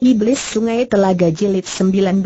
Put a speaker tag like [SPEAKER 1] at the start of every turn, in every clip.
[SPEAKER 1] Iblis Sungai Telaga Jilid 19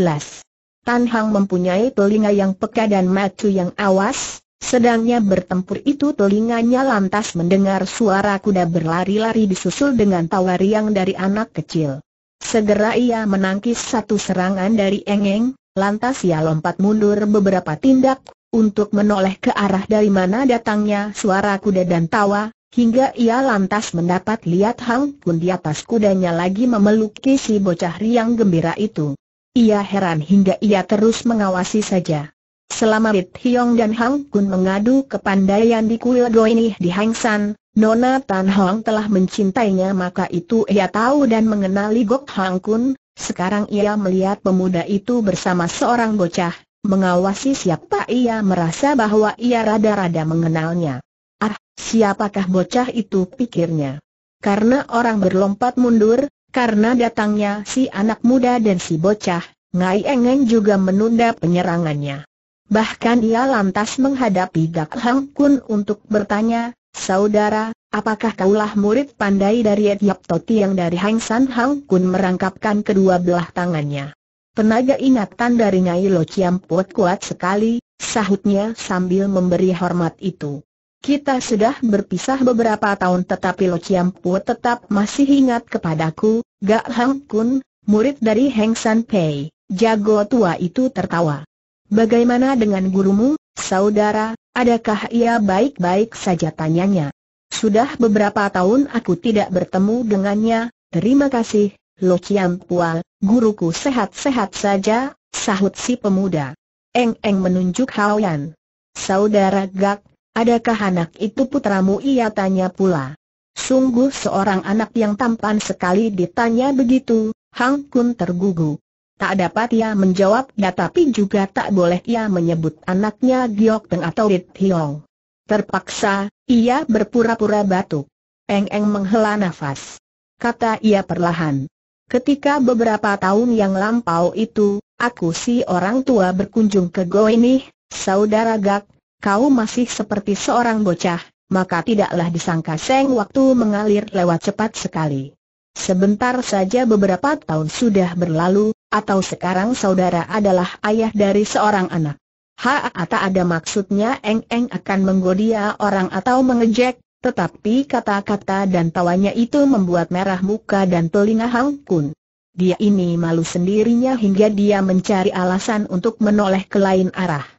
[SPEAKER 1] Tan Hang mempunyai telinga yang peka dan matu yang awas, sedangnya bertempur itu telinganya lantas mendengar suara kuda berlari-lari disusul dengan tawa riang dari anak kecil. Segera ia menangkis satu serangan dari Engeng, lantas ia lompat mundur beberapa tindak, untuk menoleh ke arah dari mana datangnya suara kuda dan tawa, Hingga ia lantas mendapat lihat Hang Kun di atas kudanya lagi memeluk si bocah riang gembira itu. Ia heran hingga ia terus mengawasi saja. Selama Rit Hiong dan Hang Kun mengadu kepandaian di kuil Goinih di Hang San, Nona Tan Hong telah mencintainya maka itu ia tahu dan mengenali Gok Hang Kun, sekarang ia melihat pemuda itu bersama seorang bocah, mengawasi siapa ia merasa bahwa ia rada-rada mengenalnya. Ah, siapakah bocah itu pikirnya? Karena orang berlompat mundur, karena datangnya si anak muda dan si bocah, Ngai Engeng juga menunda penyerangannya. Bahkan ia lantas menghadapi Gak Hang Kun untuk bertanya, Saudara, apakah kaulah murid pandai dari Yap Toti yang dari Hang San Hang Kun merangkapkan kedua belah tangannya? Tenaga ingatan dari Ngai Lo Chiam Pot kuat sekali, sahutnya sambil memberi hormat itu. Kita sudah berpisah beberapa tahun tetapi Lo Chiam Pu tetap masih ingat kepadaku, Gak Hang Kun, murid dari Heng San Pei. Jago tua itu tertawa. Bagaimana dengan gurumu, saudara, adakah ia baik-baik saja tanyanya? Sudah beberapa tahun aku tidak bertemu dengannya, terima kasih, Lo Chiam Pual, guruku sehat-sehat saja, sahut si pemuda. Eng Eng menunjuk Hao Yan. Saudara Gak Adakah anak itu putramu? Ia tanya pula. Sungguh seorang anak yang tampan sekali ditanya begitu, Hang Kun tergugu. Tak dapat ia menjawab tetapi juga tak boleh ia menyebut anaknya Giok Teng atau Rit Hiong. Terpaksa, ia berpura-pura batuk. Eng Eng menghela nafas. Kata ia perlahan. Ketika beberapa tahun yang lampau itu, aku si orang tua berkunjung ke Goinih, saudara Gak, kau masih seperti seorang bocah, maka tidaklah disangka seng waktu mengalir lewat cepat sekali. Sebentar saja beberapa tahun sudah berlalu, atau sekarang saudara adalah ayah dari seorang anak. Ha tak ada maksudnya Eng-Eng akan menggodia orang atau mengejek, tetapi kata-kata dan tawanya itu membuat merah muka dan telinga Hang Kun. Dia ini malu sendirinya hingga dia mencari alasan untuk menoleh ke lain arah.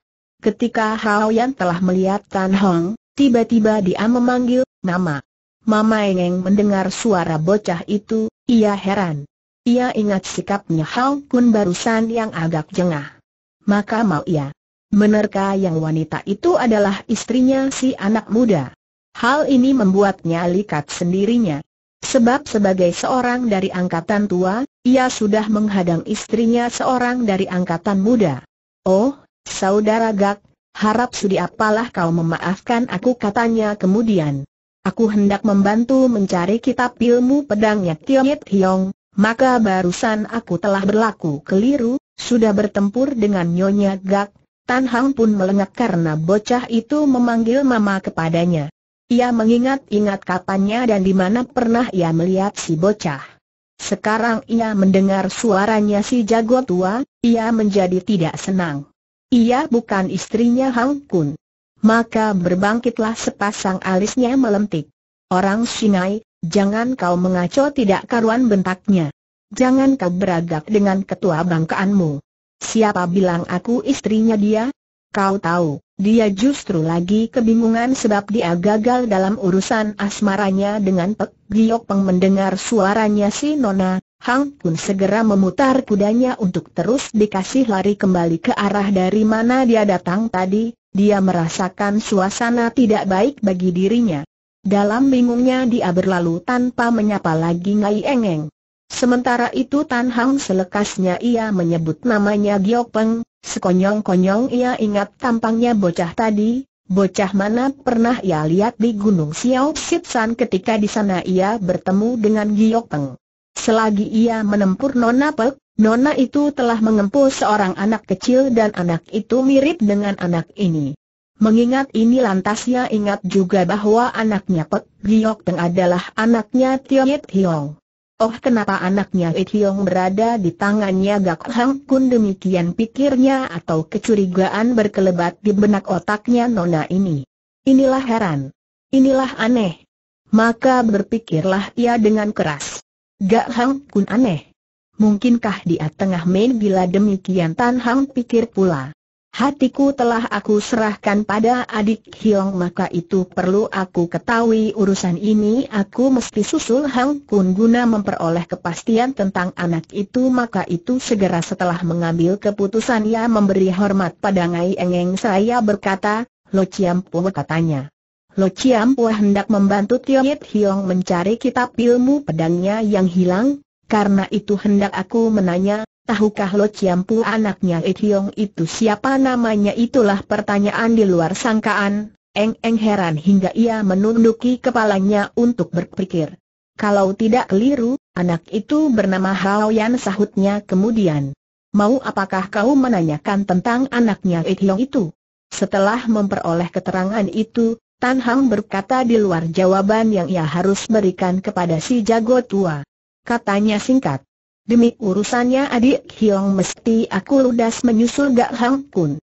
[SPEAKER 1] Ketika Hao Yan telah melihat Tan Hong, tiba-tiba dia memanggil, nama. Mama Engeng mendengar suara bocah itu, ia heran. Ia ingat sikapnya Hao Kun barusan yang agak jengah. Maka mau ia. Menerka yang wanita itu adalah istrinya si anak muda? Hal ini membuatnya likat sendirinya. Sebab sebagai seorang dari angkatan tua, ia sudah menghadang istrinya seorang dari angkatan muda. Oh, Saudara Gak, harap sudi apalah kau memaafkan aku katanya kemudian. Aku hendak membantu mencari kitab ilmu pedangnya Tiong Hiong, maka barusan aku telah berlaku keliru, sudah bertempur dengan Nyonya Gak. Tan Hang pun melengak karena bocah itu memanggil mama kepadanya. Ia mengingat-ingat kapannya dan di mana pernah ia melihat si bocah. Sekarang ia mendengar suaranya si jago tua, ia menjadi tidak senang. Ia bukan istrinya Hang Kun. Maka berbangkitlah sepasang alisnya melentik. Orang Sinai, jangan kau mengaco tidak karuan bentaknya. Jangan kau beragak dengan ketua bangkaanmu. Siapa bilang aku istrinya dia? Kau tahu, dia justru lagi kebingungan sebab dia gagal dalam urusan asmaranya dengan Pek Giok Peng mendengar suaranya si Nona, Hang pun segera memutar kudanya untuk terus dikasih lari kembali ke arah dari mana dia datang tadi, dia merasakan suasana tidak baik bagi dirinya. Dalam bingungnya dia berlalu tanpa menyapa lagi Ngai Engeng. Sementara itu Tan Hang selekasnya ia menyebut namanya Giok Peng, sekonyong-konyong ia ingat tampangnya bocah tadi, Bocah mana pernah ia lihat di Gunung Xiao Sitsan ketika di sana ia bertemu dengan Giok Peng. Selagi ia menempur Nona Pek, Nona itu telah mengempul seorang anak kecil dan anak itu mirip dengan anak ini. Mengingat ini lantasnya ingat juga bahwa anaknya Pek Giok Teng adalah anaknya Tio Yit Hiong. Oh kenapa anaknya Yit Hiong berada di tangannya Gak Hang Kun demikian pikirnya atau kecurigaan berkelebat di benak otaknya Nona ini. Inilah heran. Inilah aneh. Maka berpikirlah ia dengan keras. Gak Hang Kun aneh. Mungkinkah dia tengah main bila demikian Tan Hang pikir pula. Hatiku telah aku serahkan pada adik Hiong maka itu perlu aku ketahui urusan ini aku mesti susul Hang Kun guna memperoleh kepastian tentang anak itu maka itu segera setelah mengambil keputusan ia memberi hormat pada Ngai Engeng saya berkata, Lo Chiam Pua katanya. Lo Chiam Pua hendak membantu Tio Yit Hiong mencari kitab ilmu pedangnya yang hilang, karena itu hendak aku menanya, tahukah Lo Chiam Pua anaknya Yit Hiong itu siapa namanya itulah pertanyaan di luar sangkaan, Eng Eng heran hingga ia menunduki kepalanya untuk berpikir. Kalau tidak keliru, anak itu bernama Hao Yan sahutnya kemudian. Mau apakah kau menanyakan tentang anaknya Yit Hiong itu? Setelah memperoleh keterangan itu, Tan Hang berkata di luar jawaban yang ia harus berikan kepada si jago tua. Katanya singkat. Demi urusannya adik Hiong mesti aku ludas menyusul Gak Hang Kun.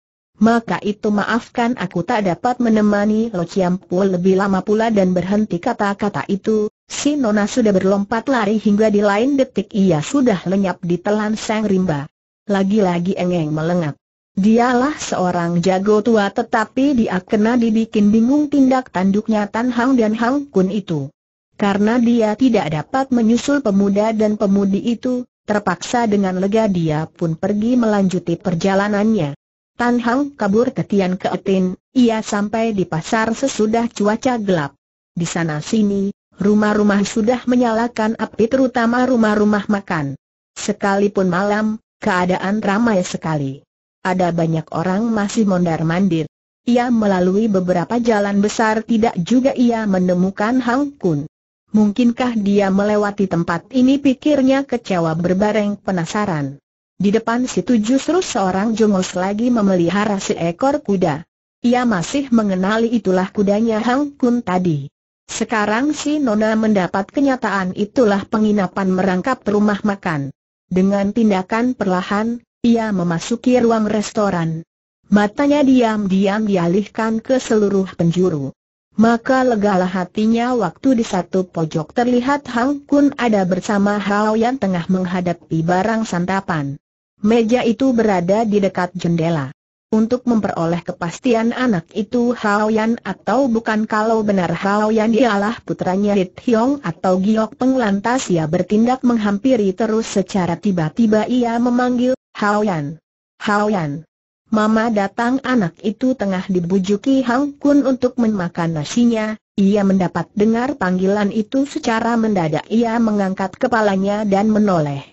[SPEAKER 1] Maka itu maafkan aku tak dapat menemani Lo Chiam Po lebih lama pula dan berhenti kata-kata itu, si Nona sudah berlompat lari hingga di lain detik ia sudah lenyap di telan sang rimba. Lagi-lagi Engeng melengat. Dialah seorang jago tua tetapi dia kena dibikin bingung tindak tanduknya Tan Hang dan Hang Kun itu. Karena dia tidak dapat menyusul pemuda dan pemudi itu, terpaksa dengan lega dia pun pergi melanjuti perjalanannya. Tan Hang kabur ke Tian Keetin, ia sampai di pasar sesudah cuaca gelap. Di sana sini, rumah-rumah sudah menyalakan api terutama rumah-rumah makan. Sekalipun malam, keadaan ramai sekali ada banyak orang masih mondar-mandir. Ia melalui beberapa jalan besar tidak juga ia menemukan Hang Kun. Mungkinkah dia melewati tempat ini pikirnya kecewa berbareng penasaran. Di depan situ justru seorang jongos lagi memelihara seekor kuda. Ia masih mengenali itulah kudanya Hang Kun tadi. Sekarang si Nona mendapat kenyataan itulah penginapan merangkap rumah makan. Dengan tindakan perlahan, ia memasuki ruang restoran. Matanya diam-diam dialihkan ke seluruh penjuru. Maka legalah hatinya waktu di satu pojok terlihat Hang Kun ada bersama Hao yang tengah menghadapi barang santapan. Meja itu berada di dekat jendela. Untuk memperoleh kepastian anak itu Hao Yan atau bukan kalau benar Hao Yan dialah putranya Hit Hiong atau Giok Peng lantas ia bertindak menghampiri terus secara tiba-tiba ia memanggil Haoyan! Haoyan! Mama datang anak itu tengah dibujuki Hang Kun untuk memakan nasinya, ia mendapat dengar panggilan itu secara mendadak ia mengangkat kepalanya dan menoleh.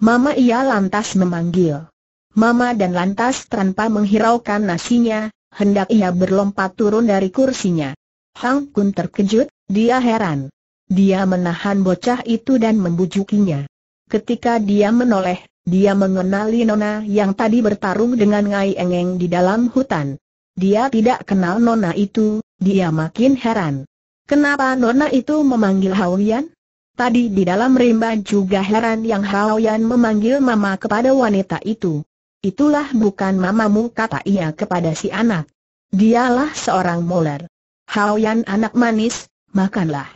[SPEAKER 1] Mama ia lantas memanggil. Mama dan lantas tanpa menghiraukan nasinya, hendak ia berlompat turun dari kursinya. Hang Kun terkejut, dia heran. Dia menahan bocah itu dan membujukinya. Ketika dia menoleh, dia mengenali Nona yang tadi bertarung dengan Ngai Engeng di dalam hutan. Dia tidak kenal Nona itu, dia makin heran. Kenapa Nona itu memanggil Haoyan? Tadi di dalam rimba juga heran yang Haoyan memanggil mama kepada wanita itu. Itulah bukan mamamu kata ia kepada si anak. Dialah seorang molar. Haoyan anak manis, makanlah.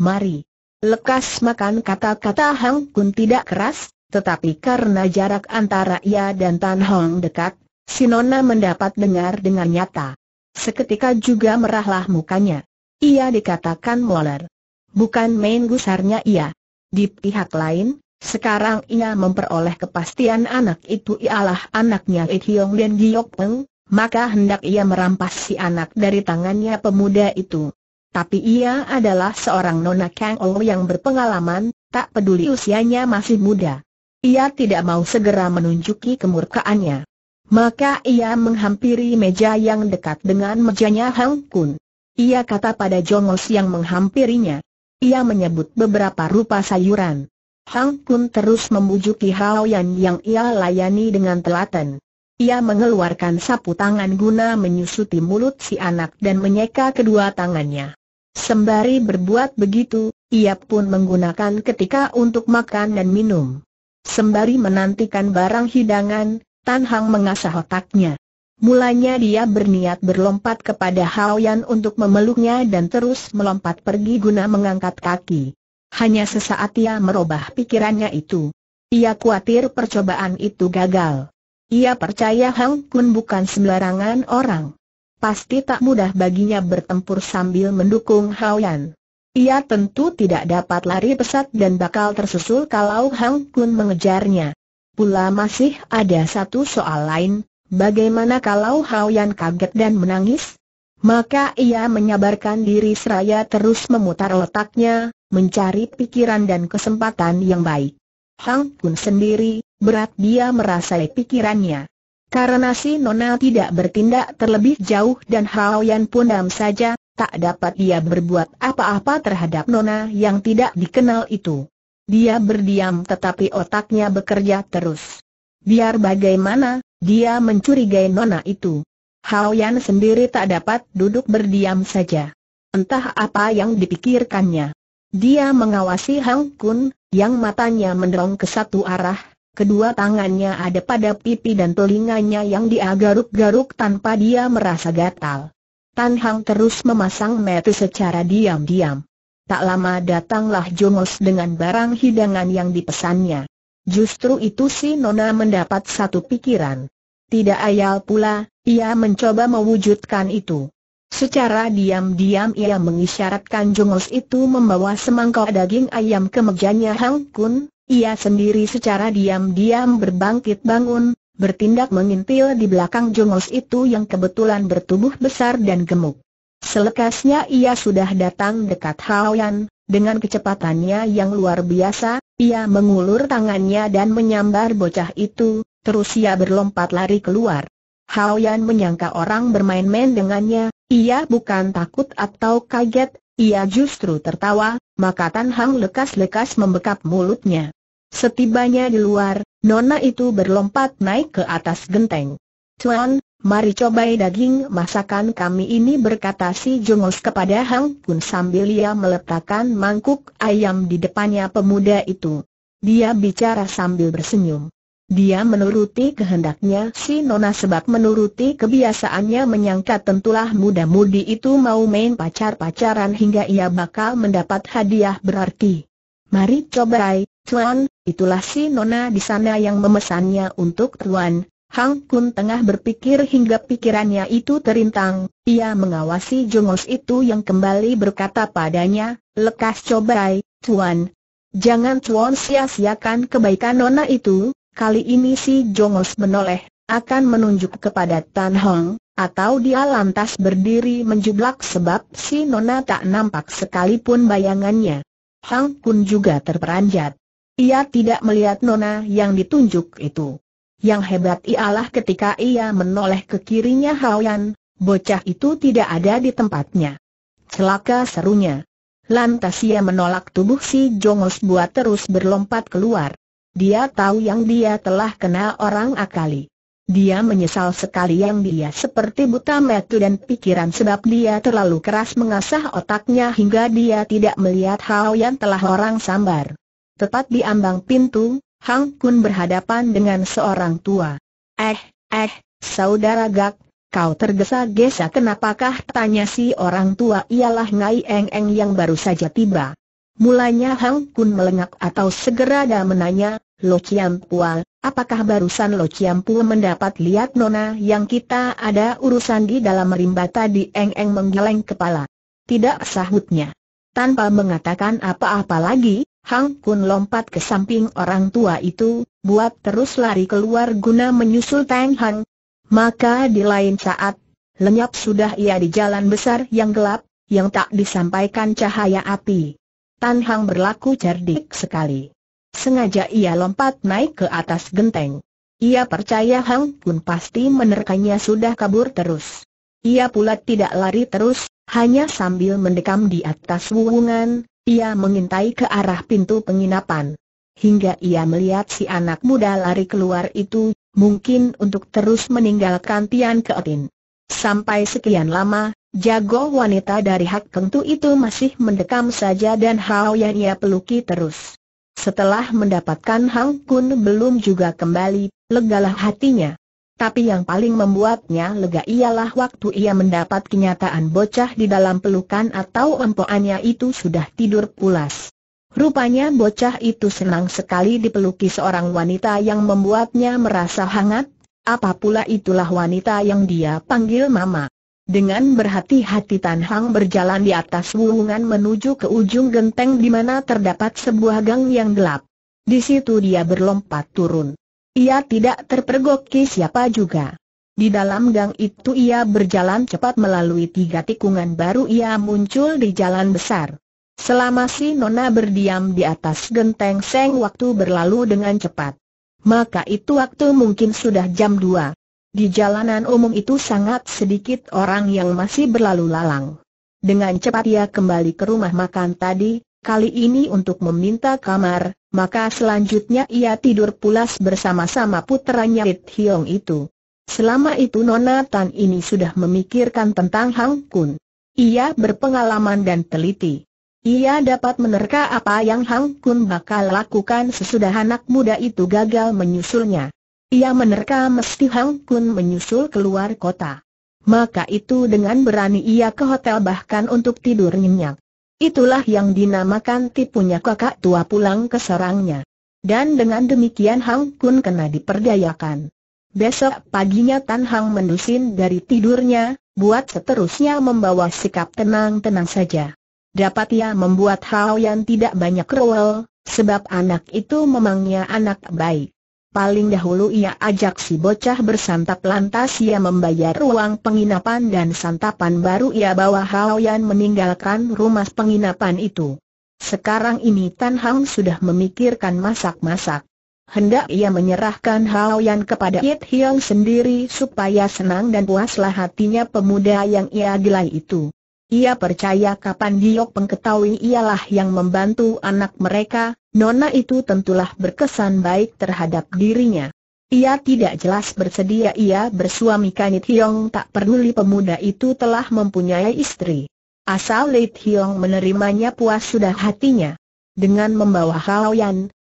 [SPEAKER 1] Mari. Lekas makan kata-kata Hang Kun tidak keras, tetapi karena jarak antara ia dan Tan Hong dekat, Sinona mendapat dengar dengan nyata. Seketika juga merahlah mukanya. Ia dikatakan Moller. Bukan main gusarnya ia. Di pihak lain, sekarang ia memperoleh kepastian anak itu ialah anaknya Ithiong dan Peng, maka hendak ia merampas si anak dari tangannya pemuda itu. Tapi ia adalah seorang nona Kang O yang berpengalaman, tak peduli usianya masih muda. Ia tidak mau segera menunjuki kemurkaannya. Maka ia menghampiri meja yang dekat dengan mejanya Hang Kun. Ia kata pada Jongos yang menghampirinya. Ia menyebut beberapa rupa sayuran. Hang Kun terus membujuki Hao Yan yang ia layani dengan telaten. Ia mengeluarkan sapu tangan guna menyusuti mulut si anak dan menyeka kedua tangannya. Sembari berbuat begitu, ia pun menggunakan ketika untuk makan dan minum. Sembari menantikan barang hidangan, Tan Hang mengasah otaknya. Mulanya dia berniat berlompat kepada Yan untuk memeluknya dan terus melompat pergi guna mengangkat kaki. Hanya sesaat ia merubah pikirannya itu. Ia khawatir percobaan itu gagal. Ia percaya Hang Kun bukan sembarangan orang. Pasti tak mudah baginya bertempur sambil mendukung Yan. Ia tentu tidak dapat lari pesat dan bakal tersusul kalau Hang Kun mengejarnya. Pula masih ada satu soal lain, bagaimana kalau Hao Yan kaget dan menangis? Maka ia menyabarkan diri seraya terus memutar otaknya, mencari pikiran dan kesempatan yang baik. Hang Kun sendiri, berat dia merasai pikirannya. Karena si Nona tidak bertindak terlebih jauh dan Hao Yan pun dam saja, tak dapat dia berbuat apa-apa terhadap nona yang tidak dikenal itu. Dia berdiam tetapi otaknya bekerja terus. Biar bagaimana, dia mencurigai nona itu. Hao Yan sendiri tak dapat duduk berdiam saja. Entah apa yang dipikirkannya. Dia mengawasi Hang Kun, yang matanya mendorong ke satu arah, kedua tangannya ada pada pipi dan telinganya yang diagaruk-garuk tanpa dia merasa gatal. Tan Hang terus memasang mata secara diam-diam. Tak lama datanglah Jongos dengan barang hidangan yang dipesannya. Justru itu si Nona mendapat satu pikiran. Tidak ayal pula, ia mencoba mewujudkan itu. Secara diam-diam ia mengisyaratkan Jongos itu membawa semangkuk daging ayam ke mejanya Hang Kun, ia sendiri secara diam-diam berbangkit bangun, bertindak mengintil di belakang jongos itu yang kebetulan bertubuh besar dan gemuk. Selekasnya ia sudah datang dekat Haoyan, dengan kecepatannya yang luar biasa, ia mengulur tangannya dan menyambar bocah itu, terus ia berlompat lari keluar. Haoyan menyangka orang bermain-main dengannya, ia bukan takut atau kaget, ia justru tertawa, maka Tan Hang lekas-lekas membekap mulutnya. Setibanya di luar, Nona itu berlompat naik ke atas genteng. Tuan, mari cobai daging masakan kami ini berkata si Jongos kepada Hang Kun sambil ia meletakkan mangkuk ayam di depannya pemuda itu. Dia bicara sambil bersenyum. Dia menuruti kehendaknya si Nona sebab menuruti kebiasaannya menyangka tentulah muda-mudi itu mau main pacar-pacaran hingga ia bakal mendapat hadiah berarti. Mari cobai, Tuan, itulah si Nona di sana yang memesannya untuk Tuan. Hang Kun tengah berpikir hingga pikirannya itu terintang, ia mengawasi jongos itu yang kembali berkata padanya, lekas cobai, Tuan. Jangan Tuan sia-siakan kebaikan Nona itu, kali ini si jongos menoleh, akan menunjuk kepada Tan Hong, atau dia lantas berdiri menjublak sebab si Nona tak nampak sekalipun bayangannya. Hang Kun juga terperanjat. Ia tidak melihat nona yang ditunjuk itu. Yang hebat ialah ketika ia menoleh ke kirinya Haoyan, bocah itu tidak ada di tempatnya. Celaka serunya. Lantas ia menolak tubuh si Jongos buat terus berlompat keluar. Dia tahu yang dia telah kena orang akali. Dia menyesal sekali yang dia seperti buta metu dan pikiran sebab dia terlalu keras mengasah otaknya hingga dia tidak melihat Haoyan telah orang sambar. Tepat di ambang pintu, Hang Kun berhadapan dengan seorang tua. Eh, eh, saudara Gak, kau tergesa-gesa kenapakah tanya si orang tua ialah Ngai Eng Eng yang baru saja tiba. Mulanya Hang Kun melengak atau segera dah menanya, Lo Chiam Pua, apakah barusan Lo Chiam Pua mendapat lihat nona yang kita ada urusan di dalam rimba tadi Eng Eng menggeleng kepala. Tidak sahutnya. Tanpa mengatakan apa-apa lagi, Hang Kun lompat ke samping orang tua itu, buat terus lari keluar guna menyusul Tang Hang. Maka di lain saat, lenyap sudah ia di jalan besar yang gelap, yang tak disampaikan cahaya api. Tan Hang berlaku cerdik sekali. Sengaja ia lompat naik ke atas genteng. Ia percaya Hang Kun pasti menerkanya sudah kabur terus. Ia pula tidak lari terus, hanya sambil mendekam di atas wungan. Ia mengintai ke arah pintu penginapan. Hingga ia melihat si anak muda lari keluar itu, mungkin untuk terus meninggalkan Tian Keotin. Sampai sekian lama, jago wanita dari Hak Kentu itu masih mendekam saja dan Hao yang ia peluki terus. Setelah mendapatkan Hang Kun belum juga kembali, legalah hatinya. Tapi yang paling membuatnya lega ialah waktu ia mendapat kenyataan bocah di dalam pelukan atau empoannya itu sudah tidur pulas. Rupanya bocah itu senang sekali dipeluki seorang wanita yang membuatnya merasa hangat, apa pula itulah wanita yang dia panggil mama. Dengan berhati-hati Tan Hang berjalan di atas wulungan menuju ke ujung genteng di mana terdapat sebuah gang yang gelap. Di situ dia berlompat turun. Ia tidak terpergoki siapa juga. Di dalam gang itu ia berjalan cepat melalui tiga tikungan baru ia muncul di jalan besar. Selama si Nona berdiam di atas genteng seng waktu berlalu dengan cepat. Maka itu waktu mungkin sudah jam dua. Di jalanan umum itu sangat sedikit orang yang masih berlalu lalang. Dengan cepat ia kembali ke rumah makan tadi, kali ini untuk meminta kamar, maka selanjutnya ia tidur pulas bersama-sama putranya It Hiong itu. Selama itu Nona Tan ini sudah memikirkan tentang Hang Kun. Ia berpengalaman dan teliti. Ia dapat menerka apa yang Hang Kun bakal lakukan sesudah anak muda itu gagal menyusulnya. Ia menerka mesti Hang Kun menyusul keluar kota. Maka itu dengan berani ia ke hotel bahkan untuk tidur nyenyak. Itulah yang dinamakan tipunya kakak tua pulang ke sarangnya. Dan dengan demikian Hang Kun kena diperdayakan. Besok paginya Tan Hang mendusin dari tidurnya, buat seterusnya membawa sikap tenang-tenang saja. Dapat ia membuat hal yang tidak banyak rewel, sebab anak itu memangnya anak baik. Paling dahulu ia ajak si bocah bersantap lantas ia membayar ruang penginapan dan santapan baru ia bawa Haoyan meninggalkan rumah penginapan itu. Sekarang ini Tan Hang sudah memikirkan masak-masak. Hendak ia menyerahkan Haoyan kepada Yit Hiong sendiri supaya senang dan puaslah hatinya pemuda yang ia gelai itu. Ia percaya kapan Giok pengetahui ialah yang membantu anak mereka, nona itu tentulah berkesan baik terhadap dirinya. Ia tidak jelas bersedia ia bersuami Kanit Hiong tak peduli pemuda itu telah mempunyai istri. Asal Leit Hiong menerimanya puas sudah hatinya. Dengan membawa Hao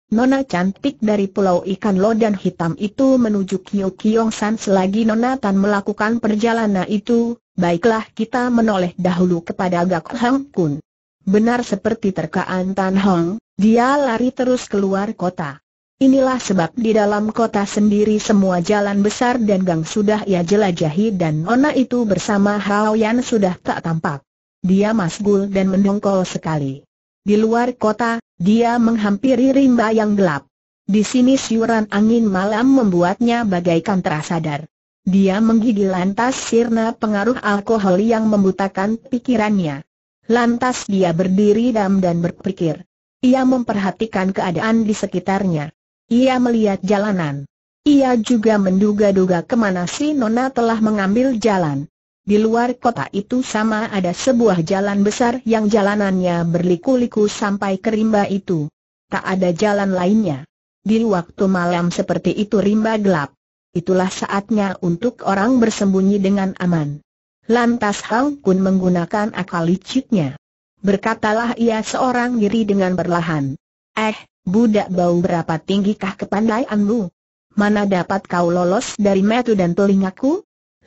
[SPEAKER 1] nona cantik dari pulau ikan lodan hitam itu menuju Kyo Kiong San selagi nona Tan melakukan perjalanan itu, baiklah kita menoleh dahulu kepada Gak Hang Kun. Benar seperti terkaan Tan Hong, dia lari terus keluar kota. Inilah sebab di dalam kota sendiri semua jalan besar dan gang sudah ia jelajahi dan Nona itu bersama Hao Yan sudah tak tampak. Dia masgul dan mendongkol sekali. Di luar kota, dia menghampiri rimba yang gelap. Di sini siuran angin malam membuatnya bagaikan terasa sadar. Dia menggigil lantas sirna pengaruh alkohol yang membutakan pikirannya. Lantas dia berdiri dam dan berpikir. Ia memperhatikan keadaan di sekitarnya. Ia melihat jalanan. Ia juga menduga-duga kemana si Nona telah mengambil jalan. Di luar kota itu sama ada sebuah jalan besar yang jalanannya berliku-liku sampai ke rimba itu. Tak ada jalan lainnya. Di waktu malam seperti itu rimba gelap itulah saatnya untuk orang bersembunyi dengan aman. Lantas Hang Kun menggunakan akal liciknya. Berkatalah ia seorang diri dengan berlahan. Eh, budak bau berapa tinggikah kepandaianmu? Mana dapat kau lolos dari metu dan telingaku?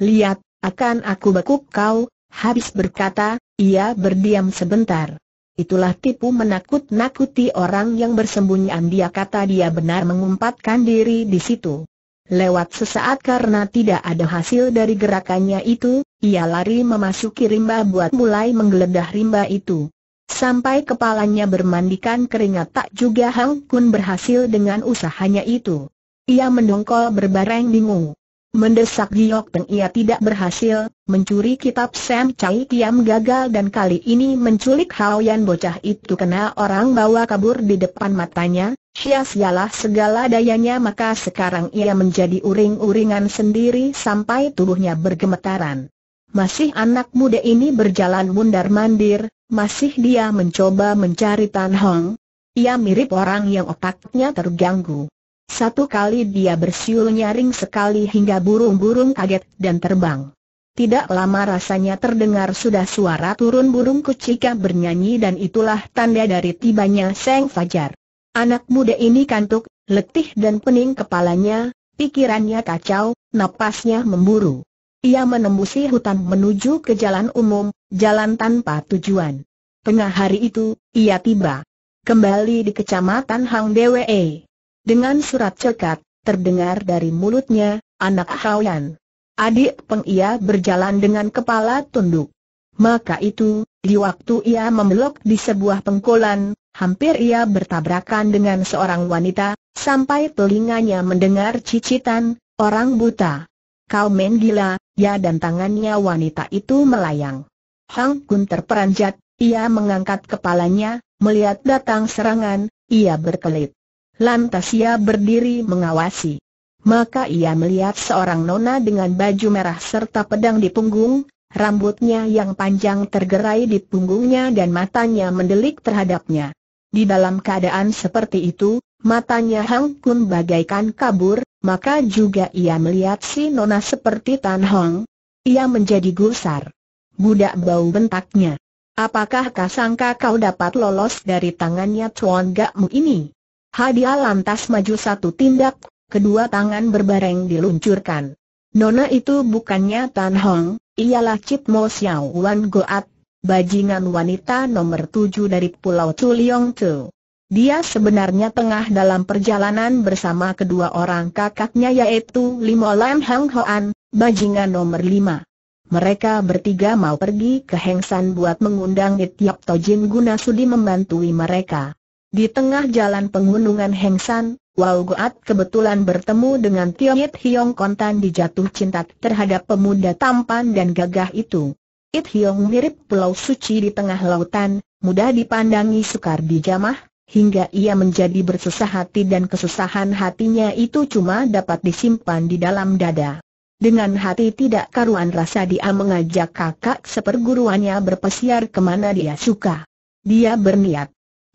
[SPEAKER 1] Lihat, akan aku bekuk kau, habis berkata, ia berdiam sebentar. Itulah tipu menakut-nakuti orang yang bersembunyian Dia kata dia benar mengumpatkan diri di situ. Lewat sesaat karena tidak ada hasil dari gerakannya itu, ia lari memasuki rimba buat mulai menggeledah rimba itu. Sampai kepalanya bermandikan keringat tak juga Hang Kun berhasil dengan usahanya itu. Ia mendongkol berbareng bingung. Mendesak Giok Peng ia tidak berhasil, mencuri kitab Sam Chai Tiam gagal dan kali ini menculik Hao Yan bocah itu kena orang bawa kabur di depan matanya, sia-sialah segala dayanya maka sekarang ia menjadi uring-uringan sendiri sampai tubuhnya bergemetaran. Masih anak muda ini berjalan mundar-mandir, masih dia mencoba mencari Tan Hong. Ia mirip orang yang otaknya terganggu. Satu kali dia bersiul nyaring sekali hingga burung-burung kaget dan terbang. Tidak lama rasanya terdengar sudah suara turun burung kucika bernyanyi dan itulah tanda dari tibanya Seng Fajar. Anak muda ini kantuk, letih dan pening kepalanya, pikirannya kacau, napasnya memburu. Ia menembusi hutan menuju ke jalan umum, jalan tanpa tujuan. Tengah hari itu, ia tiba kembali di kecamatan Hang Dwe. Dengan surat cekat, terdengar dari mulutnya, anak Haoyan. Adik Peng ia berjalan dengan kepala tunduk. Maka itu, di waktu ia membelok di sebuah pengkolan, hampir ia bertabrakan dengan seorang wanita, sampai telinganya mendengar cicitan, orang buta. Kau main gila, ya dan tangannya wanita itu melayang. Hang Kun terperanjat, ia mengangkat kepalanya, melihat datang serangan, ia berkelit. Lantas ia berdiri mengawasi. Maka ia melihat seorang nona dengan baju merah serta pedang di punggung, rambutnya yang panjang tergerai di punggungnya dan matanya mendelik terhadapnya. Di dalam keadaan seperti itu, matanya Hang Kun bagaikan kabur, maka juga ia melihat si nona seperti Tan Hong. Ia menjadi gusar. Budak bau bentaknya. Apakah kau sangka kau dapat lolos dari tangannya Chuan Gakmu ini? Hadia lantas maju satu tindak, kedua tangan berbareng diluncurkan. Nona itu bukannya Tan Hong, ialah Chip Mo Xiao Wan Goat, bajingan wanita nomor tujuh dari Pulau Chuliong Tu. Dia sebenarnya tengah dalam perjalanan bersama kedua orang kakaknya yaitu Limo Lam Hang Hoan, bajingan nomor lima. Mereka bertiga mau pergi ke Hengsan buat mengundang Itiap Tojin guna sudi membantui mereka. Di tengah jalan pengunungan Hengsan, Wau Goat kebetulan bertemu dengan It Hiong Kontan di jatuh cinta terhadap pemuda tampan dan gagah itu. It Hiong mirip pulau suci di tengah lautan, mudah dipandangi sukar dijamah, hingga ia menjadi bersusah hati dan kesusahan hatinya itu cuma dapat disimpan di dalam dada. Dengan hati tidak karuan rasa dia mengajak kakak seperguruannya berpesiar kemana dia suka. Dia berniat,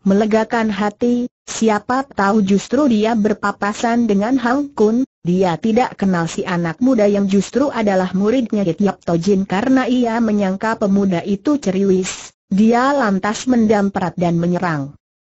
[SPEAKER 1] melegakan hati, siapa tahu justru dia berpapasan dengan Hang Kun, dia tidak kenal si anak muda yang justru adalah muridnya Kityap Tojin karena ia menyangka pemuda itu ceriwis, dia lantas mendamprat dan menyerang.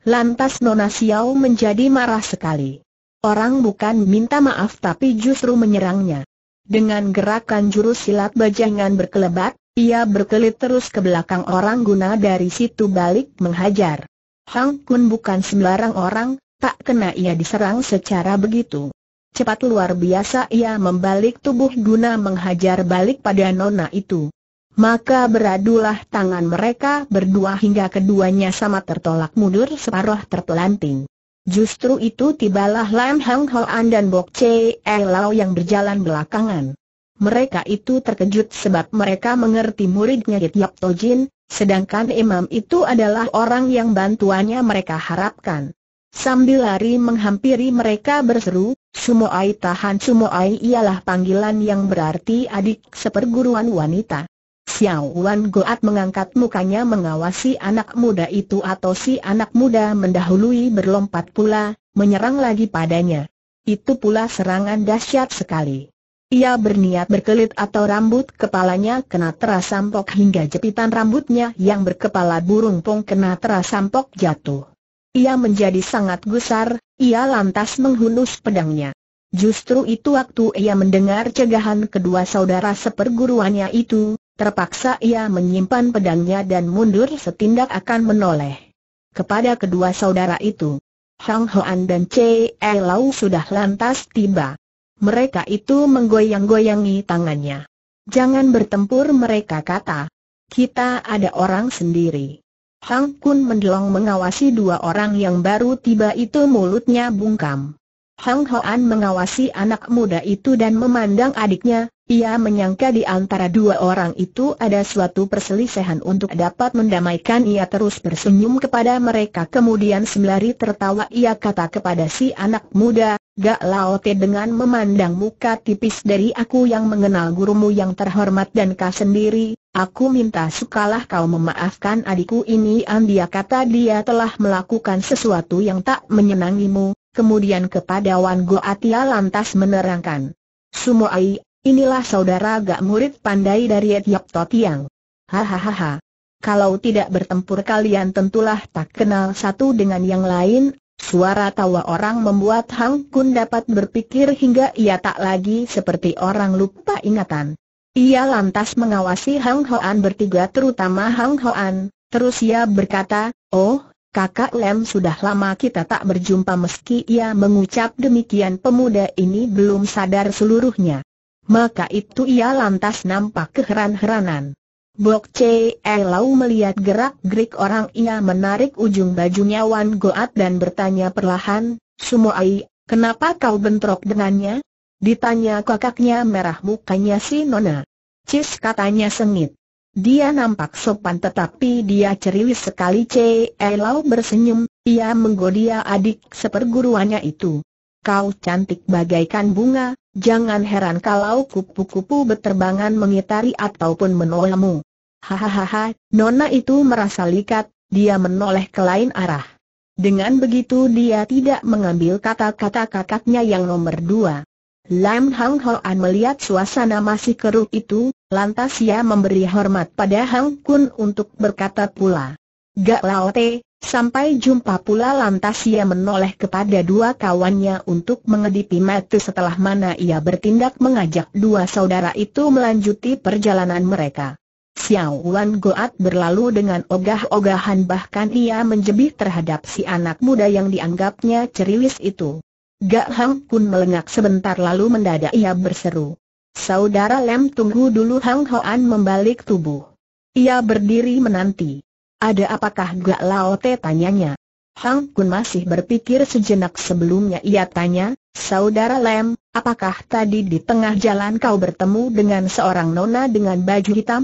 [SPEAKER 1] Lantas Nona Xiao menjadi marah sekali. Orang bukan minta maaf tapi justru menyerangnya. Dengan gerakan jurus silat bajangan berkelebat, ia berkelit terus ke belakang orang guna dari situ balik menghajar. Hang Kun bukan sembarang orang, tak kena ia diserang secara begitu. Cepat luar biasa ia membalik tubuh guna menghajar balik pada nona itu. Maka beradulah tangan mereka berdua hingga keduanya sama tertolak mundur separuh terpelanting. Justru itu tibalah Lam Hang Hoan dan Bok Che Lau yang berjalan belakangan. Mereka itu terkejut sebab mereka mengerti muridnya Yap Tojin, Sedangkan imam itu adalah orang yang bantuannya mereka harapkan. Sambil lari menghampiri mereka berseru, Sumoai tahan Sumoai ialah panggilan yang berarti adik seperguruan wanita. Xiao Wan Goat mengangkat mukanya mengawasi anak muda itu atau si anak muda mendahului berlompat pula, menyerang lagi padanya. Itu pula serangan dahsyat sekali. Ia berniat berkelit atau rambut kepalanya kena terasampok hingga jepitan rambutnya yang berkepala burung pong kena terasampok jatuh. Ia menjadi sangat gusar, ia lantas menghunus pedangnya. Justru itu waktu ia mendengar cegahan kedua saudara seperguruannya itu, terpaksa ia menyimpan pedangnya dan mundur setindak akan menoleh kepada kedua saudara itu. Hang Hoan dan Che Lau sudah lantas tiba mereka itu menggoyang-goyangi tangannya. Jangan bertempur mereka kata. Kita ada orang sendiri. Hang Kun mendelong mengawasi dua orang yang baru tiba itu mulutnya bungkam. Hang Hoan mengawasi anak muda itu dan memandang adiknya, ia menyangka di antara dua orang itu ada suatu perselisihan untuk dapat mendamaikan ia terus bersenyum kepada mereka kemudian sembari tertawa ia kata kepada si anak muda, Gak Laote dengan memandang muka tipis dari aku yang mengenal gurumu yang terhormat dan kau sendiri, aku minta sukalah kau memaafkan adikku ini Andia kata dia telah melakukan sesuatu yang tak menyenangimu, kemudian kepada Wan Goatia lantas menerangkan. Sumoai, inilah saudara gak murid pandai dari Etiap Totiang. Hahaha. Kalau tidak bertempur kalian tentulah tak kenal satu dengan yang lain, Suara tawa orang membuat Hang Kun dapat berpikir hingga ia tak lagi seperti orang lupa ingatan. Ia lantas mengawasi Hang Hoan bertiga terutama Hang Hoan, terus ia berkata, Oh, kakak Lem sudah lama kita tak berjumpa meski ia mengucap demikian pemuda ini belum sadar seluruhnya. Maka itu ia lantas nampak keheran-heranan. Bok Che eh, Lau melihat gerak-gerik orang ia menarik ujung bajunya Wan Goat dan bertanya perlahan, Sumoai, kenapa kau bentrok dengannya? Ditanya kakaknya merah mukanya si Nona. Cis katanya sengit. Dia nampak sopan tetapi dia ceriwis sekali Che eh, Lau bersenyum, ia menggodia adik seperguruannya itu kau cantik bagaikan bunga, jangan heran kalau kupu-kupu berterbangan mengitari ataupun menolehmu. Hahaha, nona itu merasa likat, dia menoleh ke lain arah. Dengan begitu dia tidak mengambil kata-kata kakaknya yang nomor dua. Lam Hang Hoan melihat suasana masih keruh itu, lantas ia memberi hormat pada Hang Kun untuk berkata pula. Gak teh. Sampai jumpa pula lantas ia menoleh kepada dua kawannya untuk mengedipi mata setelah mana ia bertindak mengajak dua saudara itu melanjuti perjalanan mereka. Xiao Wan Goat berlalu dengan ogah-ogahan bahkan ia menjebih terhadap si anak muda yang dianggapnya ceriwis itu. Gak Hang pun melengak sebentar lalu mendadak ia berseru. Saudara Lem tunggu dulu Hang Hoan membalik tubuh. Ia berdiri menanti. Ada apakah gak Laote tanyanya? Hang Kun masih berpikir sejenak sebelumnya ia tanya, Saudara Lem, apakah tadi di tengah jalan kau bertemu dengan seorang nona dengan baju hitam?